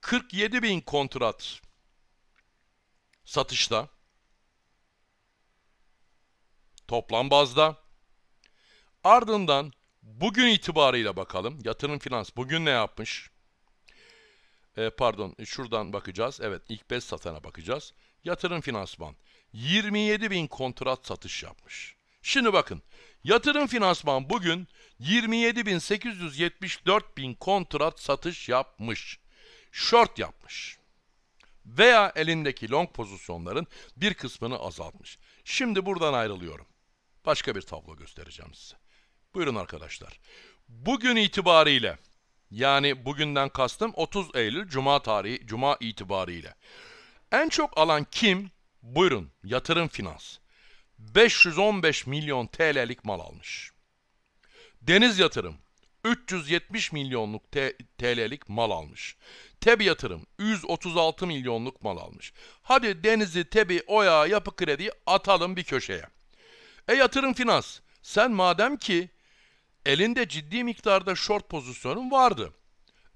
47 bin kontrat satışta, toplam bazda. Ardından bugün itibarıyla bakalım. Yatırım Finans bugün ne yapmış? E, pardon şuradan bakacağız. Evet ilk 5 satana bakacağız. Yatırım Finansman 27 bin kontrat satış yapmış. Şimdi bakın yatırım finansman bugün 27.874 bin kontrat satış yapmış. Short yapmış veya elindeki long pozisyonların bir kısmını azaltmış. Şimdi buradan ayrılıyorum. Başka bir tablo göstereceğim size. Buyurun arkadaşlar. Bugün itibariyle yani bugünden kastım 30 Eylül Cuma tarihi Cuma itibariyle. En çok alan kim? Buyurun yatırım finans. 515 milyon TL'lik mal almış. Deniz yatırım 370 milyonluk TL'lik mal almış. TEB yatırım 136 milyonluk mal almış. Hadi Denizli, TEB'i, OYA, Yapı Kredi atalım bir köşeye. E yatırım finans. Sen madem ki elinde ciddi miktarda short pozisyonun vardı.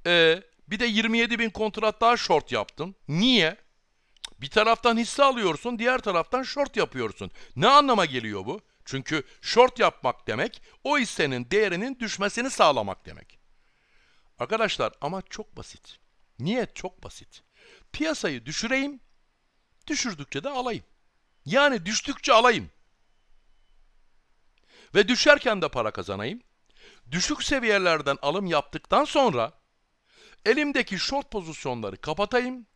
E bir de 27 bin kontrat daha short yaptın. Niye? Bir taraftan hisse alıyorsun, diğer taraftan short yapıyorsun. Ne anlama geliyor bu? Çünkü short yapmak demek o hissenin değerinin düşmesini sağlamak demek. Arkadaşlar ama çok basit. Niye çok basit? Piyasayı düşüreyim, düşürdükçe de alayım. Yani düştükçe alayım. Ve düşerken de para kazanayım. Düşük seviyelerden alım yaptıktan sonra elimdeki short pozisyonları kapatayım.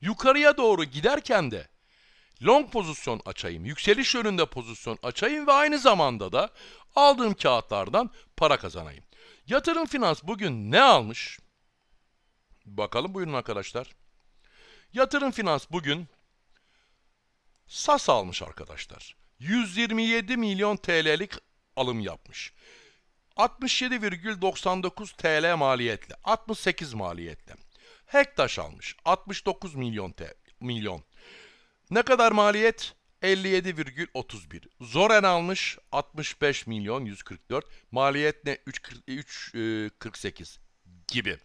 Yukarıya doğru giderken de long pozisyon açayım, yükseliş yönünde pozisyon açayım ve aynı zamanda da aldığım kağıtlardan para kazanayım. Yatırım Finans bugün ne almış? Bakalım buyurun arkadaşlar. Yatırım Finans bugün SAS almış arkadaşlar. 127 milyon TL'lik alım yapmış. 67,99 TL maliyetle, 68 maliyetle. Hektaş almış 69 milyon T milyon. Ne kadar maliyet? 57,31. Zoren almış 65 milyon 144. Maliyet ne? 3.48 e, gibi.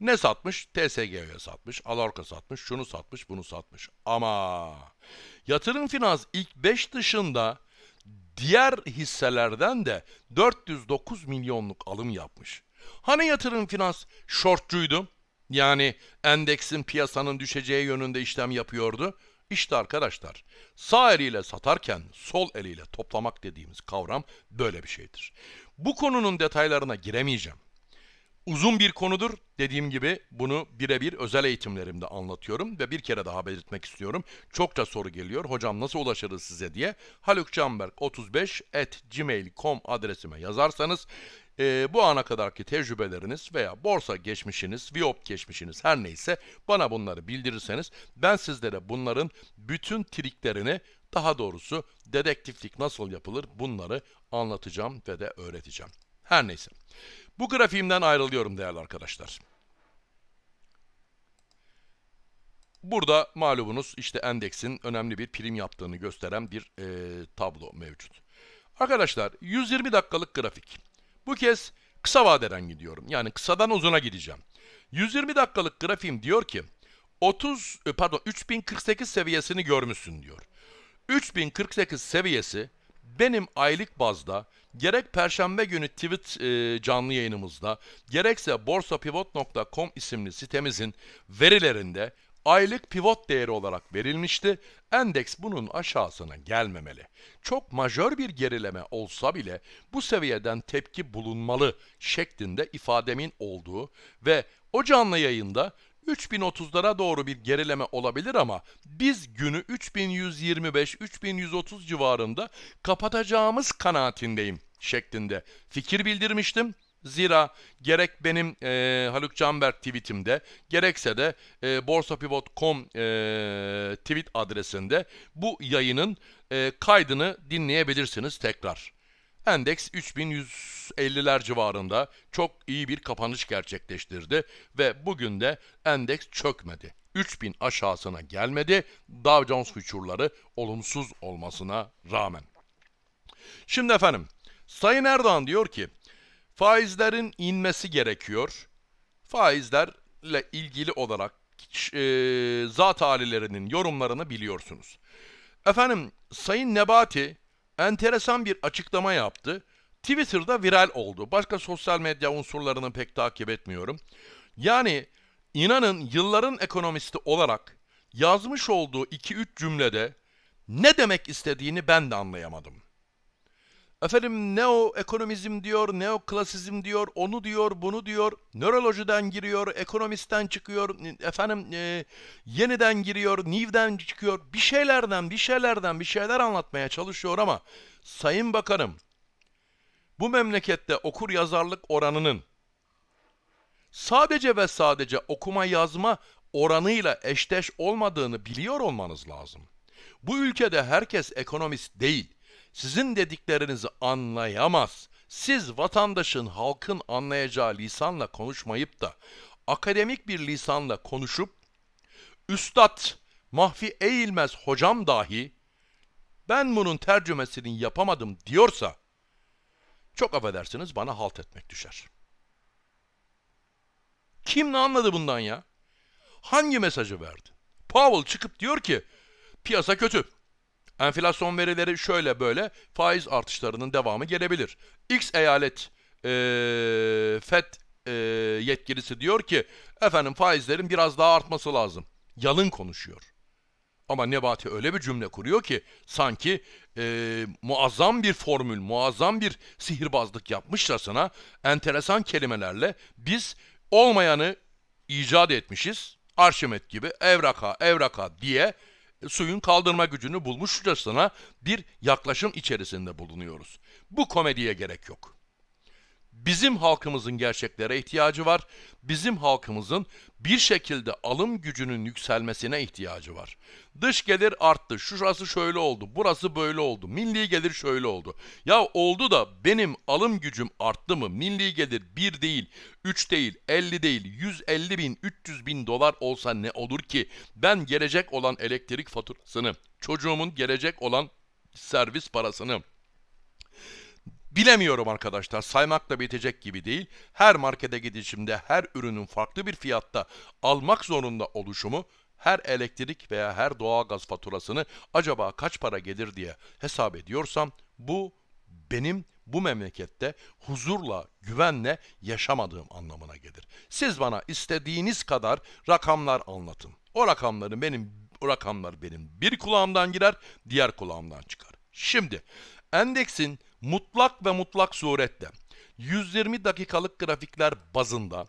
Ne satmış? TSG'ye satmış, Alorka satmış, şunu satmış, bunu satmış. Ama yatırım finans ilk 5 dışında diğer hisselerden de 409 milyonluk alım yapmış. Hani yatırım finans şortçuydu? Yani endeksin piyasanın düşeceği yönünde işlem yapıyordu. İşte arkadaşlar sağ eliyle satarken sol eliyle toplamak dediğimiz kavram böyle bir şeydir. Bu konunun detaylarına giremeyeceğim. Uzun bir konudur. Dediğim gibi bunu birebir özel eğitimlerimde anlatıyorum ve bir kere daha belirtmek istiyorum. Çokça soru geliyor. Hocam nasıl ulaşırız size diye. halukcanberk35 at gmail.com adresime yazarsanız e, bu ana kadarki tecrübeleriniz veya borsa geçmişiniz, Viop geçmişiniz her neyse bana bunları bildirirseniz ben sizlere bunların bütün triklerini daha doğrusu dedektiflik nasıl yapılır bunları anlatacağım ve de öğreteceğim. Her neyse. Bu grafiğimden ayrılıyorum değerli arkadaşlar. Burada malumunuz işte endeksin önemli bir prim yaptığını gösteren bir e, tablo mevcut. Arkadaşlar 120 dakikalık grafik. Bu kez kısa vadeden gidiyorum. Yani kısadan uzuna gideceğim. 120 dakikalık grafiğim diyor ki 30 e, pardon 3048 seviyesini görmüşsün diyor. 3048 seviyesi benim aylık bazda gerek perşembe günü tweet e, canlı yayınımızda gerekse borsapivot.com isimli sitemizin verilerinde aylık pivot değeri olarak verilmişti. Endeks bunun aşağısına gelmemeli. Çok majör bir gerileme olsa bile bu seviyeden tepki bulunmalı şeklinde ifademin olduğu ve o canlı yayında 3030'lara doğru bir gerileme olabilir ama biz günü 3125-3130 civarında kapatacağımız kanaatindeyim şeklinde fikir bildirmiştim Zira gerek benim e, Haluk Canberk tweetimde gerekse de e, borsapivot.com e, tweet adresinde bu yayının e, kaydını dinleyebilirsiniz tekrar. Endeks 3150'ler civarında çok iyi bir kapanış gerçekleştirdi ve bugün de endeks çökmedi. 3000 aşağısına gelmedi Dow Jones future'ları olumsuz olmasına rağmen. Şimdi efendim Sayın Erdoğan diyor ki Faizlerin inmesi gerekiyor. Faizlerle ilgili olarak e, zat halilerinin yorumlarını biliyorsunuz. Efendim Sayın Nebati enteresan bir açıklama yaptı. Twitter'da viral oldu. Başka sosyal medya unsurlarını pek takip etmiyorum. Yani inanın yılların ekonomisti olarak yazmış olduğu 2-3 cümlede ne demek istediğini ben de anlayamadım. Efendim neo-ekonomizm diyor, klasizm diyor, onu diyor, bunu diyor, nörolojiden giriyor, ekonomistten çıkıyor, efendim e, yeniden giriyor, nivden çıkıyor. Bir şeylerden, bir şeylerden, bir şeyler anlatmaya çalışıyor ama Sayın Bakanım, bu memlekette okur yazarlık oranının sadece ve sadece okuma yazma oranıyla eşdeş olmadığını biliyor olmanız lazım. Bu ülkede herkes ekonomist değil sizin dediklerinizi anlayamaz. Siz vatandaşın, halkın anlayacağı lisanla konuşmayıp da akademik bir lisanla konuşup Üstad Mahfi Eğilmez hocam dahi ben bunun tercümesini yapamadım diyorsa çok affedersiniz bana halt etmek düşer. Kim ne anladı bundan ya? Hangi mesajı verdi? Powell çıkıp diyor ki piyasa kötü. Enflasyon verileri şöyle böyle faiz artışlarının devamı gelebilir. X eyalet e, FED e, yetkilisi diyor ki efendim faizlerin biraz daha artması lazım. Yalın konuşuyor. Ama Nebati öyle bir cümle kuruyor ki sanki e, muazzam bir formül, muazzam bir sihirbazlık yapmışlasına enteresan kelimelerle biz olmayanı icat etmişiz. Arşimet gibi evraka evraka diye suyun kaldırma gücünü bulmuşçasına bir yaklaşım içerisinde bulunuyoruz. Bu komediye gerek yok. Bizim halkımızın gerçeklere ihtiyacı var. Bizim halkımızın bir şekilde alım gücünün yükselmesine ihtiyacı var. Dış gelir arttı. Şurası şöyle oldu. Burası böyle oldu. Milli gelir şöyle oldu. Ya oldu da benim alım gücüm arttı mı? Milli gelir 1 değil, 3 değil, 50 değil, 150 bin, 300 bin dolar olsa ne olur ki? Ben gelecek olan elektrik faturasını, çocuğumun gelecek olan servis parasını, Bilemiyorum arkadaşlar saymakla bitecek gibi değil. Her markete gidişimde her ürünün farklı bir fiyatta almak zorunda oluşumu her elektrik veya her doğalgaz faturasını acaba kaç para gelir diye hesap ediyorsam bu benim bu memlekette huzurla, güvenle yaşamadığım anlamına gelir. Siz bana istediğiniz kadar rakamlar anlatın. O rakamların benim o rakamlar benim bir kulağımdan girer, diğer kulağımdan çıkar. Şimdi endeksin mutlak ve mutlak suretle 120 dakikalık grafikler bazında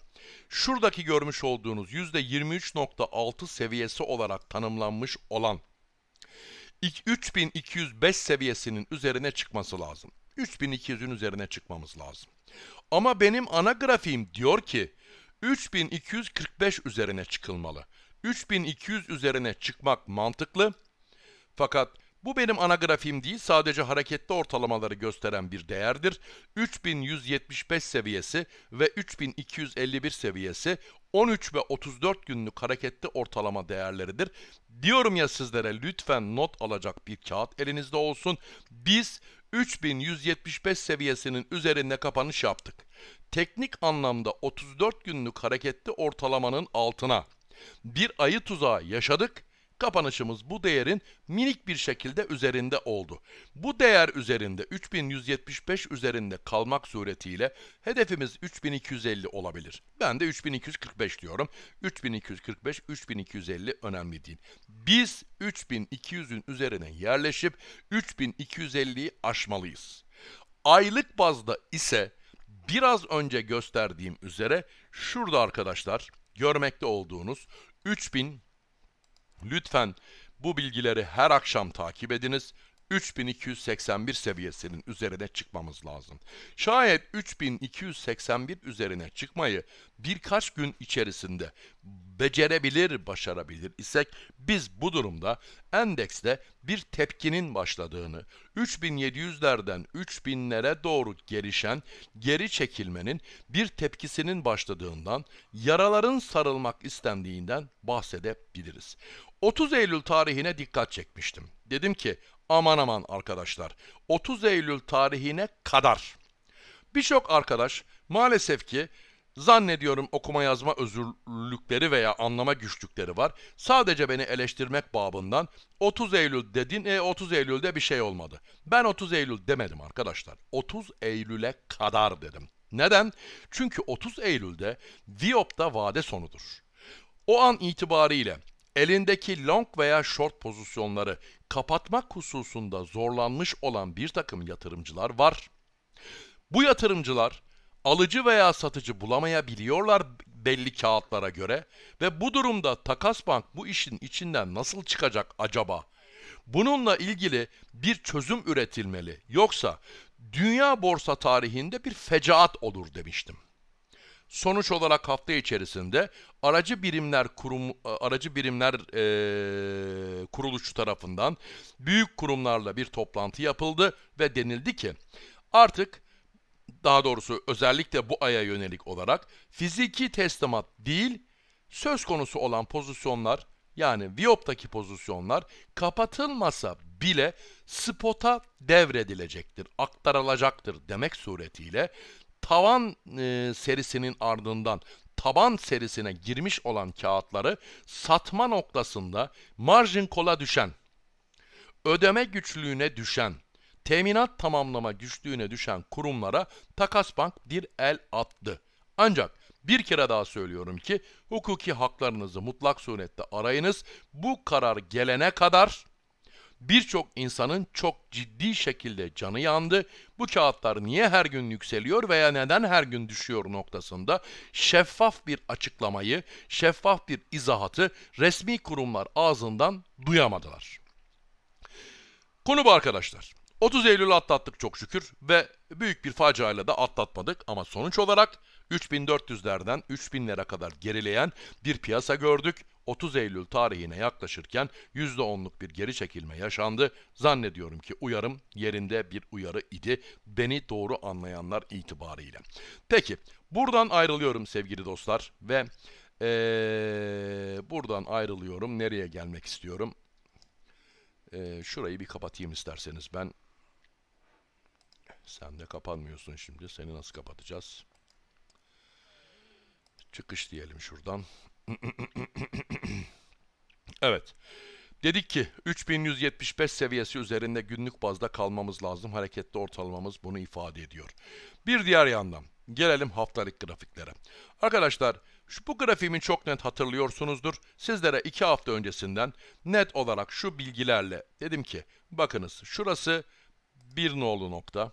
şuradaki görmüş olduğunuz %23.6 seviyesi olarak tanımlanmış olan 3205 seviyesinin üzerine çıkması lazım. 3200'ün üzerine çıkmamız lazım. Ama benim ana grafiğim diyor ki 3245 üzerine çıkılmalı. 3200 üzerine çıkmak mantıklı. Fakat bu benim ana grafiğim değil, sadece hareketli ortalamaları gösteren bir değerdir. 3175 seviyesi ve 3251 seviyesi 13 ve 34 günlük hareketli ortalama değerleridir. Diyorum ya sizlere lütfen not alacak bir kağıt elinizde olsun. Biz 3175 seviyesinin üzerinde kapanış yaptık. Teknik anlamda 34 günlük hareketli ortalamanın altına bir ayı tuzağı yaşadık kapanışımız bu değerin minik bir şekilde üzerinde oldu. Bu değer üzerinde 3175 üzerinde kalmak suretiyle hedefimiz 3250 olabilir. Ben de 3245 diyorum. 3245, 3250 önemli değil. Biz 3200'ün üzerine yerleşip 3250'yi aşmalıyız. Aylık bazda ise biraz önce gösterdiğim üzere şurada arkadaşlar görmekte olduğunuz 3000 Lütfen bu bilgileri her akşam takip ediniz. 3281 seviyesinin üzerine çıkmamız lazım. Şayet 3281 üzerine çıkmayı birkaç gün içerisinde becerebilir, başarabilir isek biz bu durumda endekste bir tepkinin başladığını, 3700'lerden 3000'lere doğru gelişen geri çekilmenin bir tepkisinin başladığından, yaraların sarılmak istendiğinden bahsedebiliriz. 30 Eylül tarihine dikkat çekmiştim. Dedim ki Aman aman arkadaşlar. 30 Eylül tarihine kadar. Birçok arkadaş maalesef ki zannediyorum okuma yazma özürlükleri veya anlama güçlükleri var. Sadece beni eleştirmek babından 30 Eylül dedin e 30 Eylül'de bir şey olmadı. Ben 30 Eylül demedim arkadaşlar. 30 Eylül'e kadar dedim. Neden? Çünkü 30 Eylül'de Diop'ta vade sonudur. O an itibariyle elindeki long veya short pozisyonları kapatmak hususunda zorlanmış olan bir takım yatırımcılar var. Bu yatırımcılar alıcı veya satıcı bulamayabiliyorlar belli kağıtlara göre ve bu durumda Takas Bank bu işin içinden nasıl çıkacak acaba? Bununla ilgili bir çözüm üretilmeli yoksa dünya borsa tarihinde bir fecaat olur demiştim. Sonuç olarak hafta içerisinde aracı birimler kurum e, aracı birimler e, kuruluşu tarafından büyük kurumlarla bir toplantı yapıldı ve denildi ki artık daha doğrusu özellikle bu aya yönelik olarak fiziki teslimat değil söz konusu olan pozisyonlar yani Viop'taki pozisyonlar kapatılmasa bile spota devredilecektir, aktarılacaktır demek suretiyle tavan e, serisinin ardından taban serisine girmiş olan kağıtları satma noktasında marjin kola düşen, ödeme güçlüğüne düşen, teminat tamamlama güçlüğüne düşen kurumlara Takas Bank bir el attı. Ancak bir kere daha söylüyorum ki hukuki haklarınızı mutlak surette arayınız. Bu karar gelene kadar Birçok insanın çok ciddi şekilde canı yandı. Bu kağıtlar niye her gün yükseliyor veya neden her gün düşüyor noktasında şeffaf bir açıklamayı, şeffaf bir izahatı resmi kurumlar ağzından duyamadılar. Konu bu arkadaşlar. 30 Eylül'ü atlattık çok şükür ve büyük bir faciayla da atlatmadık ama sonuç olarak 3400'lerden 3000'lere kadar gerileyen bir piyasa gördük. 30 Eylül tarihine yaklaşırken %10'luk bir geri çekilme yaşandı. Zannediyorum ki uyarım yerinde bir uyarı idi. Beni doğru anlayanlar itibariyle. Peki buradan ayrılıyorum sevgili dostlar ve ee, buradan ayrılıyorum. Nereye gelmek istiyorum? E, şurayı bir kapatayım isterseniz ben. Sen de kapanmıyorsun şimdi. Seni nasıl kapatacağız? Çıkış diyelim şuradan. evet. Dedik ki 3175 seviyesi üzerinde günlük bazda kalmamız lazım. Hareketli ortalamamız bunu ifade ediyor. Bir diğer yandan gelelim haftalık grafiklere. Arkadaşlar şu, bu grafiğimi çok net hatırlıyorsunuzdur. Sizlere 2 hafta öncesinden net olarak şu bilgilerle dedim ki bakınız şurası bir nolu nokta.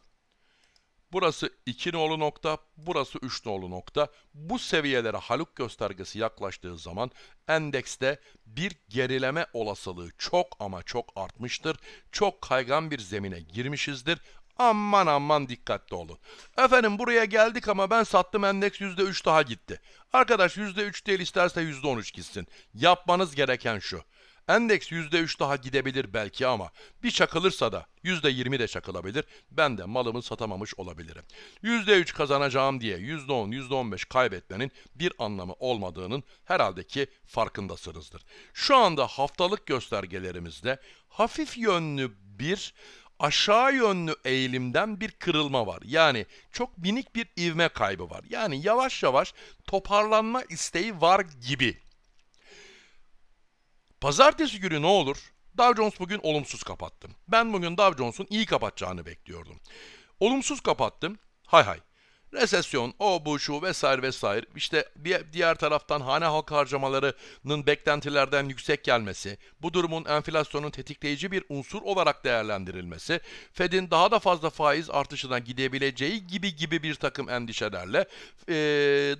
Burası 2 nolu nokta, burası 3 nolu nokta. Bu seviyelere haluk göstergesi yaklaştığı zaman endekste bir gerileme olasılığı çok ama çok artmıştır. Çok kaygan bir zemine girmişizdir. Aman aman dikkatli olun. Efendim buraya geldik ama ben sattım endeks %3 daha gitti. Arkadaş %3 değil isterse %13 gitsin. Yapmanız gereken şu. Endeks %3 daha gidebilir belki ama bir çakılırsa da %20 de çakılabilir. Ben de malımı satamamış olabilirim. %3 kazanacağım diye %10, %15 kaybetmenin bir anlamı olmadığının herhalde ki farkındasınızdır. Şu anda haftalık göstergelerimizde hafif yönlü bir aşağı yönlü eğilimden bir kırılma var. Yani çok minik bir ivme kaybı var. Yani yavaş yavaş toparlanma isteği var gibi. Pazartesi günü ne olur? Dow Jones bugün olumsuz kapattı. Ben bugün Dow Jones'un iyi kapatacağını bekliyordum. Olumsuz kapattım. Hay hay. Resesyon, o bu şu vesaire vesaire. İşte diğer taraftan hane halk harcamalarının beklentilerden yüksek gelmesi, bu durumun enflasyonun tetikleyici bir unsur olarak değerlendirilmesi, Fed'in daha da fazla faiz artışına gidebileceği gibi gibi bir takım endişelerle e,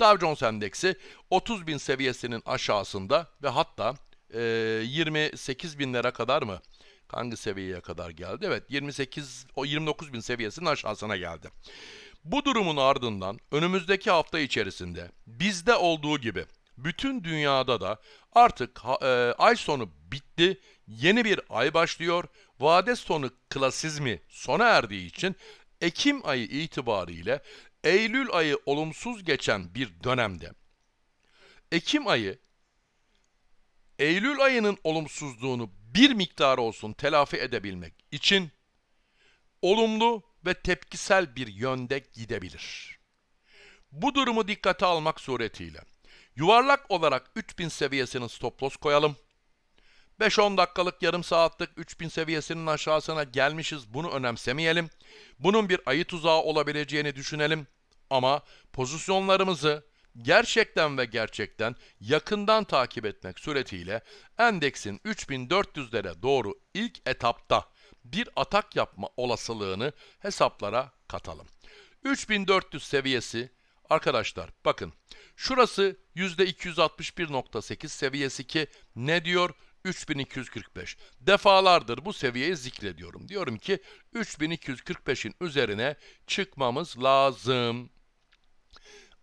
Dow Jones Endeksi 30 bin seviyesinin aşağısında ve hatta e, 28 bin lira kadar mı? Hangi seviyeye kadar geldi? Evet 28 o 29 bin seviyesinin aşağısına geldi. Bu durumun ardından önümüzdeki hafta içerisinde bizde olduğu gibi bütün dünyada da artık e, ay sonu bitti, yeni bir ay başlıyor. Vade sonu klasizmi sona erdiği için Ekim ayı itibariyle Eylül ayı olumsuz geçen bir dönemde Ekim ayı Eylül ayının olumsuzluğunu bir miktar olsun telafi edebilmek için olumlu ve tepkisel bir yönde gidebilir. Bu durumu dikkate almak suretiyle yuvarlak olarak 3000 seviyesinin stop loss koyalım. 5-10 dakikalık yarım saatlik 3000 seviyesinin aşağısına gelmişiz bunu önemsemeyelim. Bunun bir ayı tuzağı olabileceğini düşünelim ama pozisyonlarımızı gerçekten ve gerçekten yakından takip etmek suretiyle endeksin 3400'lere doğru ilk etapta bir atak yapma olasılığını hesaplara katalım. 3400 seviyesi arkadaşlar bakın şurası %261.8 seviyesi ki ne diyor? 3245. Defalardır bu seviyeyi zikrediyorum. Diyorum ki 3245'in üzerine çıkmamız lazım.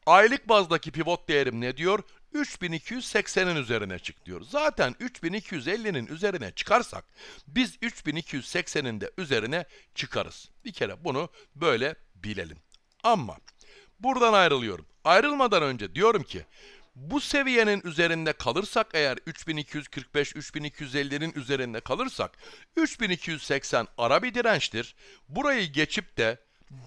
Aylık bazdaki pivot değerim ne diyor? 3280'in üzerine çık diyor. Zaten 3250'nin üzerine çıkarsak biz 3280'in de üzerine çıkarız. Bir kere bunu böyle bilelim. Ama buradan ayrılıyorum. Ayrılmadan önce diyorum ki bu seviyenin üzerinde kalırsak eğer 3245-3250'nin üzerinde kalırsak 3280 ara bir dirençtir. Burayı geçip de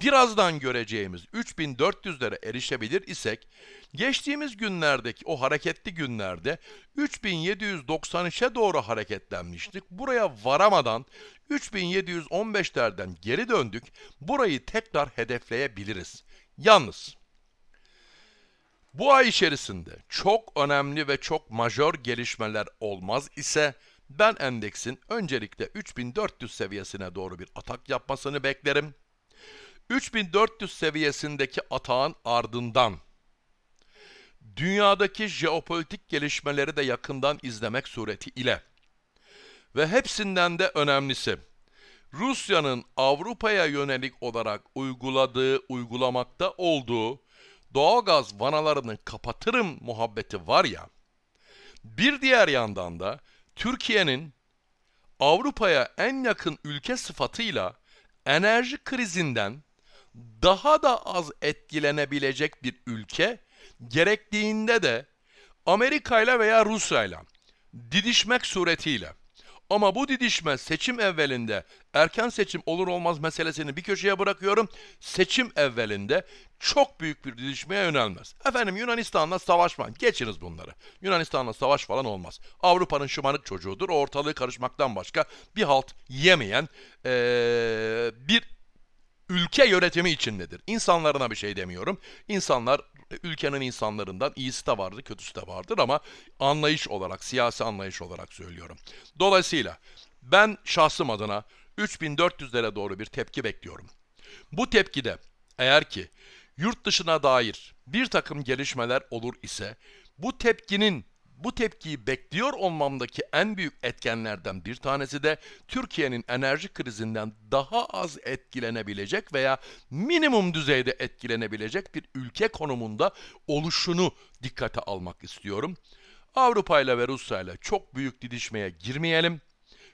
birazdan göreceğimiz 3400'lere erişebilir isek, geçtiğimiz günlerdeki o hareketli günlerde 3793'e doğru hareketlenmiştik. Buraya varamadan 3715'lerden geri döndük. Burayı tekrar hedefleyebiliriz. Yalnız bu ay içerisinde çok önemli ve çok majör gelişmeler olmaz ise ben endeksin öncelikle 3400 seviyesine doğru bir atak yapmasını beklerim. 3400 seviyesindeki atağın ardından dünyadaki jeopolitik gelişmeleri de yakından izlemek sureti ile ve hepsinden de önemlisi Rusya'nın Avrupa'ya yönelik olarak uyguladığı, uygulamakta olduğu doğalgaz vanalarını kapatırım muhabbeti var ya, bir diğer yandan da Türkiye'nin Avrupa'ya en yakın ülke sıfatıyla enerji krizinden daha da az etkilenebilecek bir ülke gerektiğinde de Amerika ile veya Rusya ile didişmek suretiyle ama bu didişme seçim evvelinde erken seçim olur olmaz meselesini bir köşeye bırakıyorum. Seçim evvelinde çok büyük bir didişmeye yönelmez. Efendim Yunanistan'la savaşma. Geçiniz bunları. Yunanistan'la savaş falan olmaz. Avrupa'nın şımarık çocuğudur. O ortalığı karışmaktan başka bir halt yemeyen ee, bir ülke yönetimi içindedir. İnsanlarına bir şey demiyorum. İnsanlar ülkenin insanlarından iyisi de vardır, kötüsü de vardır ama anlayış olarak, siyasi anlayış olarak söylüyorum. Dolayısıyla ben şahsım adına 3400'lere doğru bir tepki bekliyorum. Bu tepkide eğer ki yurt dışına dair bir takım gelişmeler olur ise bu tepkinin bu tepkiyi bekliyor olmamdaki en büyük etkenlerden bir tanesi de Türkiye'nin enerji krizinden daha az etkilenebilecek veya minimum düzeyde etkilenebilecek bir ülke konumunda oluşunu dikkate almak istiyorum. Avrupa ile ve Rusya ile çok büyük didişmeye girmeyelim.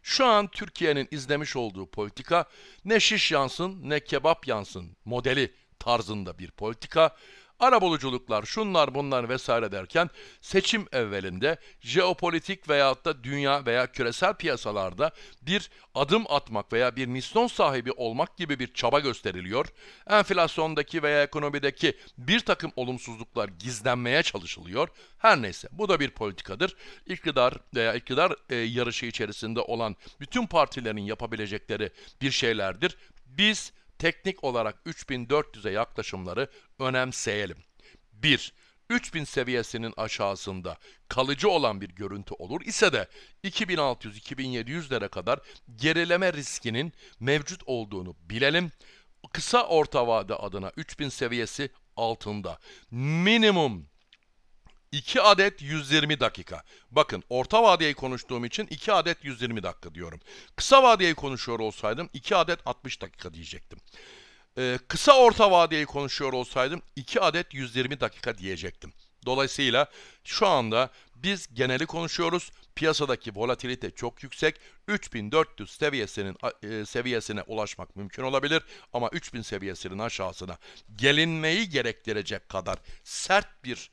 Şu an Türkiye'nin izlemiş olduğu politika ne şiş yansın ne kebap yansın modeli tarzında bir politika arabuluculuklar, şunlar bunlar vesaire derken seçim evvelinde jeopolitik veyahut da dünya veya küresel piyasalarda bir adım atmak veya bir misyon sahibi olmak gibi bir çaba gösteriliyor. Enflasyondaki veya ekonomideki bir takım olumsuzluklar gizlenmeye çalışılıyor. Her neyse bu da bir politikadır. İktidar veya iktidar e, yarışı içerisinde olan bütün partilerin yapabilecekleri bir şeylerdir. Biz teknik olarak 3400'e yaklaşımları önemseyelim. 1. 3000 seviyesinin aşağısında kalıcı olan bir görüntü olur ise de 2600-2700'lere kadar gerileme riskinin mevcut olduğunu bilelim. Kısa orta vade adına 3000 seviyesi altında minimum 2 adet 120 dakika. Bakın orta vadeyi konuştuğum için 2 adet 120 dakika diyorum. Kısa vadeyi konuşuyor olsaydım 2 adet 60 dakika diyecektim. Ee, kısa orta vadeyi konuşuyor olsaydım 2 adet 120 dakika diyecektim. Dolayısıyla şu anda biz geneli konuşuyoruz. Piyasadaki volatilite çok yüksek. 3400 seviyesinin e, seviyesine ulaşmak mümkün olabilir ama 3000 seviyesinin aşağısına gelinmeyi gerektirecek kadar sert bir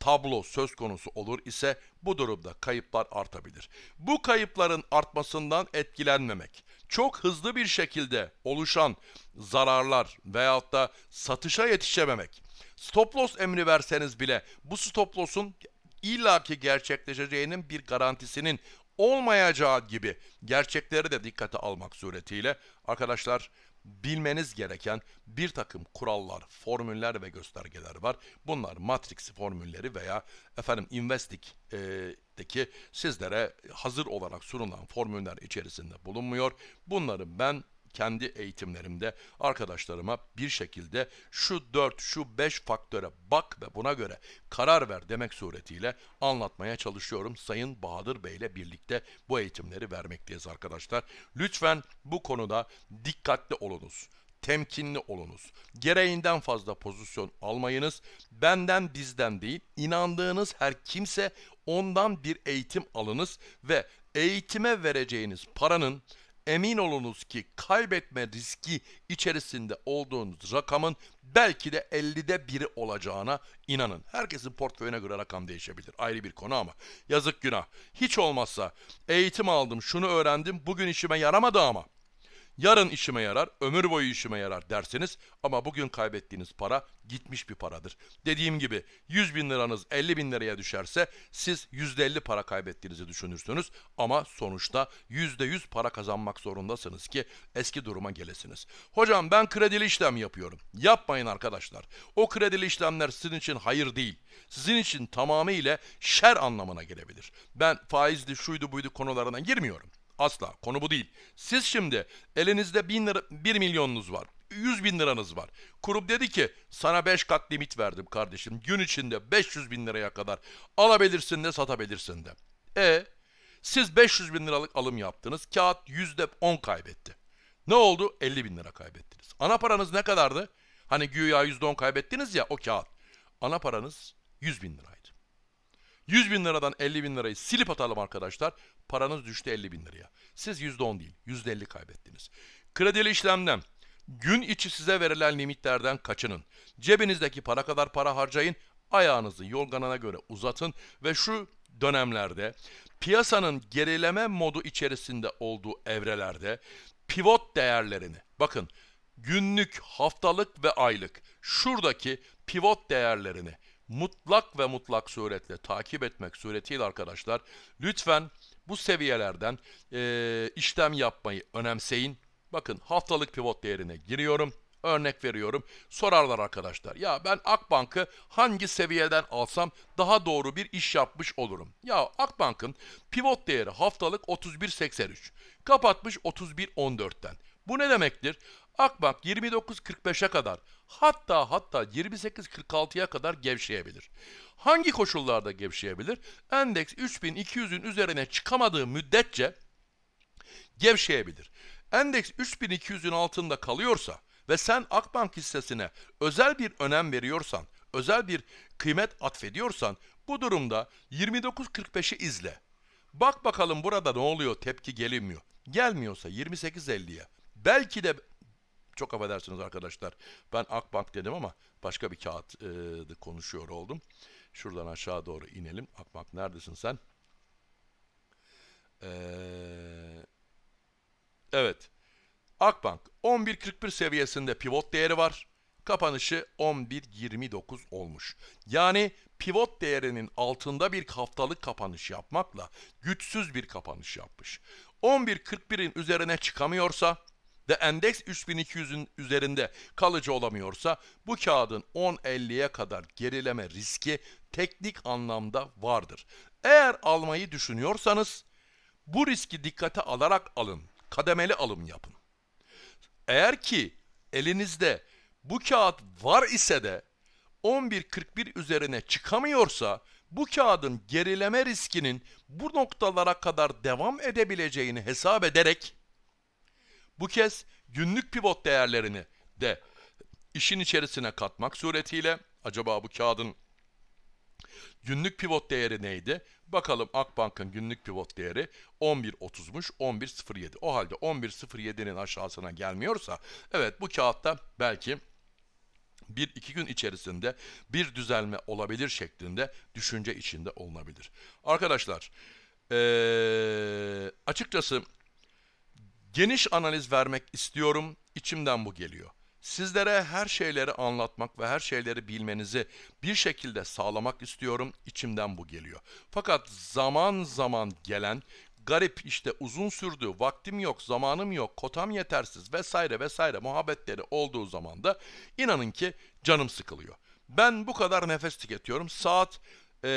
tablo söz konusu olur ise bu durumda kayıplar artabilir. Bu kayıpların artmasından etkilenmemek, çok hızlı bir şekilde oluşan zararlar veyahut da satışa yetişememek, stop loss emri verseniz bile bu stop loss'un illaki gerçekleşeceğinin bir garantisinin olmayacağı gibi gerçekleri de dikkate almak suretiyle arkadaşlar bilmeniz gereken bir takım kurallar, formüller ve göstergeler var. Bunlar Matrix formülleri veya efendim Investic'deki e, sizlere hazır olarak sunulan formüller içerisinde bulunmuyor. Bunları ben kendi eğitimlerimde arkadaşlarıma bir şekilde şu 4 şu 5 faktöre bak ve buna göre karar ver demek suretiyle anlatmaya çalışıyorum. Sayın Bahadır Bey ile birlikte bu eğitimleri vermekteyiz arkadaşlar. Lütfen bu konuda dikkatli olunuz temkinli olunuz. Gereğinden fazla pozisyon almayınız. Benden bizden değil, inandığınız her kimse ondan bir eğitim alınız ve eğitime vereceğiniz paranın emin olunuz ki kaybetme riski içerisinde olduğunuz rakamın belki de 50'de biri olacağına inanın. Herkesin portföyüne göre rakam değişebilir. Ayrı bir konu ama yazık günah. Hiç olmazsa eğitim aldım, şunu öğrendim, bugün işime yaramadı ama yarın işime yarar, ömür boyu işime yarar derseniz, ama bugün kaybettiğiniz para gitmiş bir paradır. Dediğim gibi 100 bin liranız 50 bin liraya düşerse siz %50 para kaybettiğinizi düşünürsünüz ama sonuçta %100 para kazanmak zorundasınız ki eski duruma gelesiniz. Hocam ben kredili işlem yapıyorum. Yapmayın arkadaşlar. O kredili işlemler sizin için hayır değil. Sizin için tamamıyla şer anlamına gelebilir. Ben faizli şuydu buydu konularına girmiyorum. Asla. Konu bu değil. Siz şimdi elinizde 1000 lira, 1 milyonunuz var. 100 bin liranız var. Kurup dedi ki sana 5 kat limit verdim kardeşim. Gün içinde 500 bin liraya kadar alabilirsin de satabilirsin de. E siz 500 bin liralık alım yaptınız. Kağıt yüzde %10 kaybetti. Ne oldu? 50 bin lira kaybettiniz. Ana paranız ne kadardı? Hani güya %10 kaybettiniz ya o kağıt. Ana paranız 100 bin lira. 100 bin liradan 50 bin lirayı silip atalım arkadaşlar. Paranız düştü 50 bin liraya. Siz %10 değil %50 kaybettiniz. Kredili işlemden gün içi size verilen limitlerden kaçının. Cebinizdeki para kadar para harcayın. Ayağınızı yolganana göre uzatın ve şu dönemlerde piyasanın gerileme modu içerisinde olduğu evrelerde pivot değerlerini bakın günlük, haftalık ve aylık şuradaki pivot değerlerini mutlak ve mutlak suretle takip etmek suretiyle arkadaşlar lütfen bu seviyelerden e, işlem yapmayı önemseyin. Bakın haftalık pivot değerine giriyorum. Örnek veriyorum. Sorarlar arkadaşlar. Ya ben Akbank'ı hangi seviyeden alsam daha doğru bir iş yapmış olurum. Ya Akbank'ın pivot değeri haftalık 31.83. Kapatmış 31.14'ten. Bu ne demektir? Akbank 29.45'e kadar hatta hatta 28.46'ya kadar gevşeyebilir. Hangi koşullarda gevşeyebilir? Endeks 3200'ün üzerine çıkamadığı müddetçe gevşeyebilir. Endeks 3200'ün altında kalıyorsa ve sen Akbank hissesine özel bir önem veriyorsan, özel bir kıymet atfediyorsan bu durumda 29.45'i izle. Bak bakalım burada ne oluyor tepki gelmiyor. Gelmiyorsa 28.50'ye belki de çok affedersiniz arkadaşlar. Ben Akbank dedim ama başka bir kağıt e, konuşuyor oldum. Şuradan aşağı doğru inelim. Akbank neredesin sen? Ee, evet. Akbank 11.41 seviyesinde pivot değeri var. Kapanışı 11.29 olmuş. Yani pivot değerinin altında bir haftalık kapanış yapmakla güçsüz bir kapanış yapmış. 11.41'in üzerine çıkamıyorsa ve endeks 3200'ün üzerinde kalıcı olamıyorsa bu kağıdın 10.50'ye kadar gerileme riski teknik anlamda vardır. Eğer almayı düşünüyorsanız bu riski dikkate alarak alın. Kademeli alım yapın. Eğer ki elinizde bu kağıt var ise de 11.41 üzerine çıkamıyorsa bu kağıdın gerileme riskinin bu noktalara kadar devam edebileceğini hesap ederek bu kez günlük pivot değerlerini de işin içerisine katmak suretiyle acaba bu kağıdın günlük pivot değeri neydi? Bakalım Akbank'ın günlük pivot değeri 11.30'muş 11.07. O halde 11.07'nin aşağısına gelmiyorsa evet bu kağıtta belki bir iki gün içerisinde bir düzelme olabilir şeklinde düşünce içinde olunabilir. Arkadaşlar ee, açıkçası Geniş analiz vermek istiyorum, içimden bu geliyor. Sizlere her şeyleri anlatmak ve her şeyleri bilmenizi bir şekilde sağlamak istiyorum, içimden bu geliyor. Fakat zaman zaman gelen garip işte uzun sürdü, vaktim yok, zamanım yok, kotam yetersiz vesaire vesaire muhabbetleri olduğu zaman da inanın ki canım sıkılıyor. Ben bu kadar nefes tüketiyorum. Saat ee,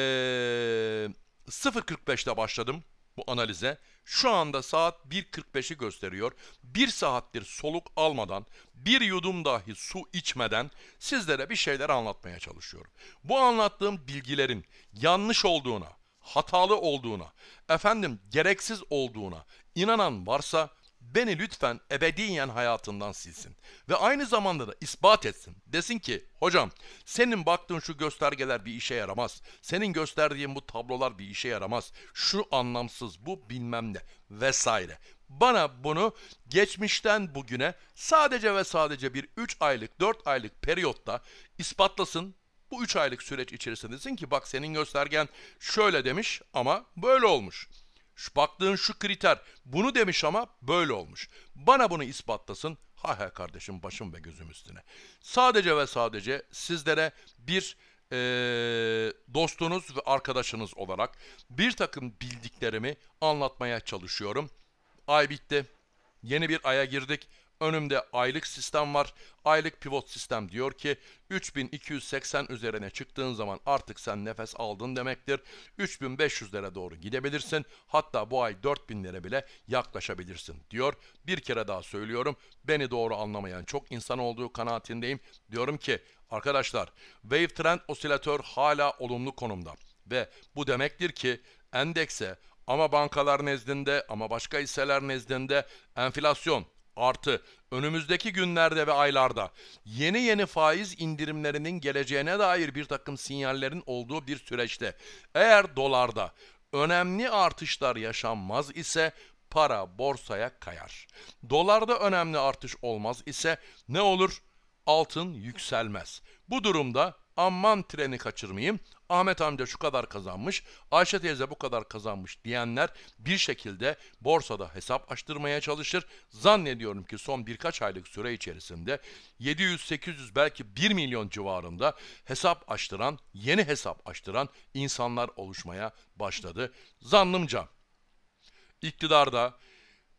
0.45'te başladım bu analize şu anda saat 1.45'i gösteriyor. Bir saattir soluk almadan, bir yudum dahi su içmeden sizlere bir şeyler anlatmaya çalışıyorum. Bu anlattığım bilgilerin yanlış olduğuna, hatalı olduğuna, efendim gereksiz olduğuna inanan varsa beni lütfen ebediyen hayatından silsin. Ve aynı zamanda da ispat etsin. Desin ki hocam senin baktığın şu göstergeler bir işe yaramaz. Senin gösterdiğin bu tablolar bir işe yaramaz. Şu anlamsız bu bilmem ne vesaire. Bana bunu geçmişten bugüne sadece ve sadece bir 3 aylık 4 aylık periyotta ispatlasın. Bu 3 aylık süreç içerisinde desin ki bak senin göstergen şöyle demiş ama böyle olmuş. Şu baktığın şu kriter bunu demiş ama böyle olmuş. Bana bunu ispatlasın. Ha ha kardeşim başım ve gözüm üstüne. Sadece ve sadece sizlere bir e, dostunuz ve arkadaşınız olarak bir takım bildiklerimi anlatmaya çalışıyorum. Ay bitti. Yeni bir aya girdik. Önümde aylık sistem var. Aylık pivot sistem diyor ki 3280 üzerine çıktığın zaman artık sen nefes aldın demektir. 3500'lere doğru gidebilirsin. Hatta bu ay 4000'lere bile yaklaşabilirsin diyor. Bir kere daha söylüyorum. Beni doğru anlamayan çok insan olduğu kanaatindeyim. Diyorum ki arkadaşlar wave trend osilatör hala olumlu konumda. Ve bu demektir ki endekse ama bankalar nezdinde ama başka hisseler nezdinde enflasyon Artı önümüzdeki günlerde ve aylarda yeni yeni faiz indirimlerinin geleceğine dair bir takım sinyallerin olduğu bir süreçte eğer dolarda önemli artışlar yaşanmaz ise para borsaya kayar. Dolarda önemli artış olmaz ise ne olur? Altın yükselmez. Bu durumda aman treni kaçırmayayım, Ahmet amca şu kadar kazanmış, Ayşe teyze bu kadar kazanmış diyenler bir şekilde borsada hesap açtırmaya çalışır. Zannediyorum ki son birkaç aylık süre içerisinde 700-800 belki 1 milyon civarında hesap açtıran, yeni hesap açtıran insanlar oluşmaya başladı. Zannımca iktidarda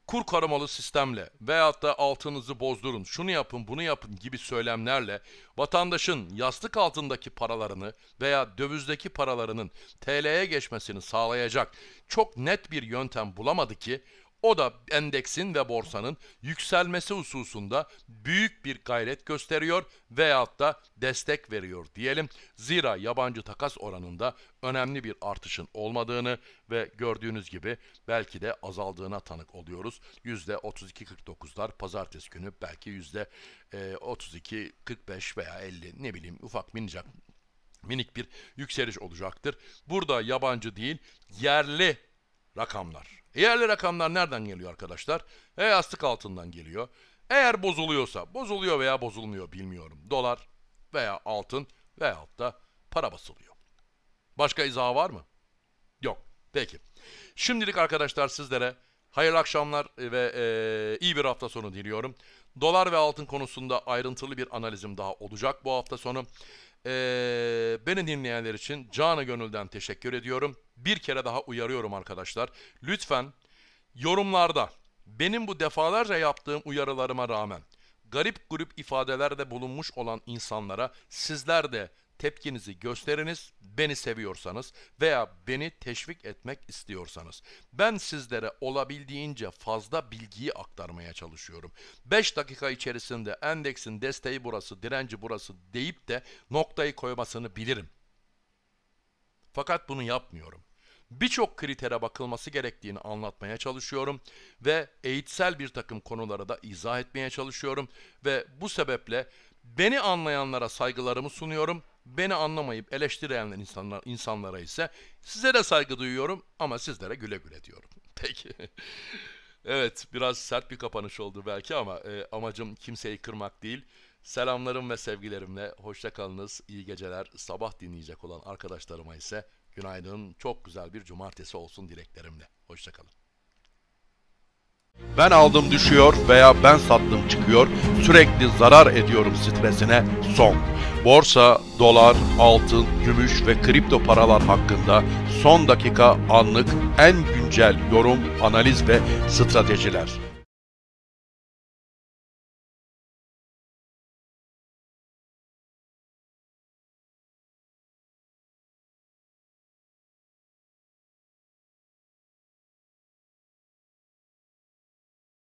kur karamalı sistemle veyahut da altınızı bozdurun, şunu yapın, bunu yapın gibi söylemlerle vatandaşın yastık altındaki paralarını veya dövizdeki paralarının TL'ye geçmesini sağlayacak çok net bir yöntem bulamadı ki o da endeksin ve borsanın yükselmesi hususunda büyük bir gayret gösteriyor veyahut da destek veriyor diyelim. Zira yabancı takas oranında önemli bir artışın olmadığını ve gördüğünüz gibi belki de azaldığına tanık oluyoruz. %32-49'lar pazartesi günü belki %32-45 e, veya 50 ne bileyim ufak minicak minik bir yükseliş olacaktır. Burada yabancı değil yerli rakamlar. Yerli rakamlar nereden geliyor arkadaşlar? E yastık altından geliyor. Eğer bozuluyorsa, bozuluyor veya bozulmuyor bilmiyorum. Dolar veya altın veyahut da para basılıyor. Başka izah var mı? Yok. Peki. Şimdilik arkadaşlar sizlere hayırlı akşamlar e, ve e, iyi bir hafta sonu diliyorum. Dolar ve altın konusunda ayrıntılı bir analizim daha olacak bu hafta sonu. E, beni dinleyenler için canı gönülden teşekkür ediyorum bir kere daha uyarıyorum arkadaşlar. Lütfen yorumlarda benim bu defalarca yaptığım uyarılarıma rağmen garip grup ifadelerde bulunmuş olan insanlara sizler de tepkinizi gösteriniz beni seviyorsanız veya beni teşvik etmek istiyorsanız. Ben sizlere olabildiğince fazla bilgiyi aktarmaya çalışıyorum. 5 dakika içerisinde endeksin desteği burası, direnci burası deyip de noktayı koymasını bilirim. Fakat bunu yapmıyorum birçok kritere bakılması gerektiğini anlatmaya çalışıyorum ve eğitsel bir takım konulara da izah etmeye çalışıyorum ve bu sebeple beni anlayanlara saygılarımı sunuyorum. Beni anlamayıp eleştiren insanlar, insanlara ise size de saygı duyuyorum ama sizlere güle güle diyorum. Peki. evet biraz sert bir kapanış oldu belki ama e, amacım kimseyi kırmak değil. Selamlarım ve sevgilerimle hoşçakalınız, kalınız. İyi geceler. Sabah dinleyecek olan arkadaşlarıma ise Günaydın, çok güzel bir cumartesi olsun dileklerimle. Hoşçakalın. Ben aldım düşüyor veya ben sattım çıkıyor, sürekli zarar ediyorum stresine son. Borsa, dolar, altın, gümüş ve kripto paralar hakkında son dakika anlık en güncel yorum, analiz ve stratejiler.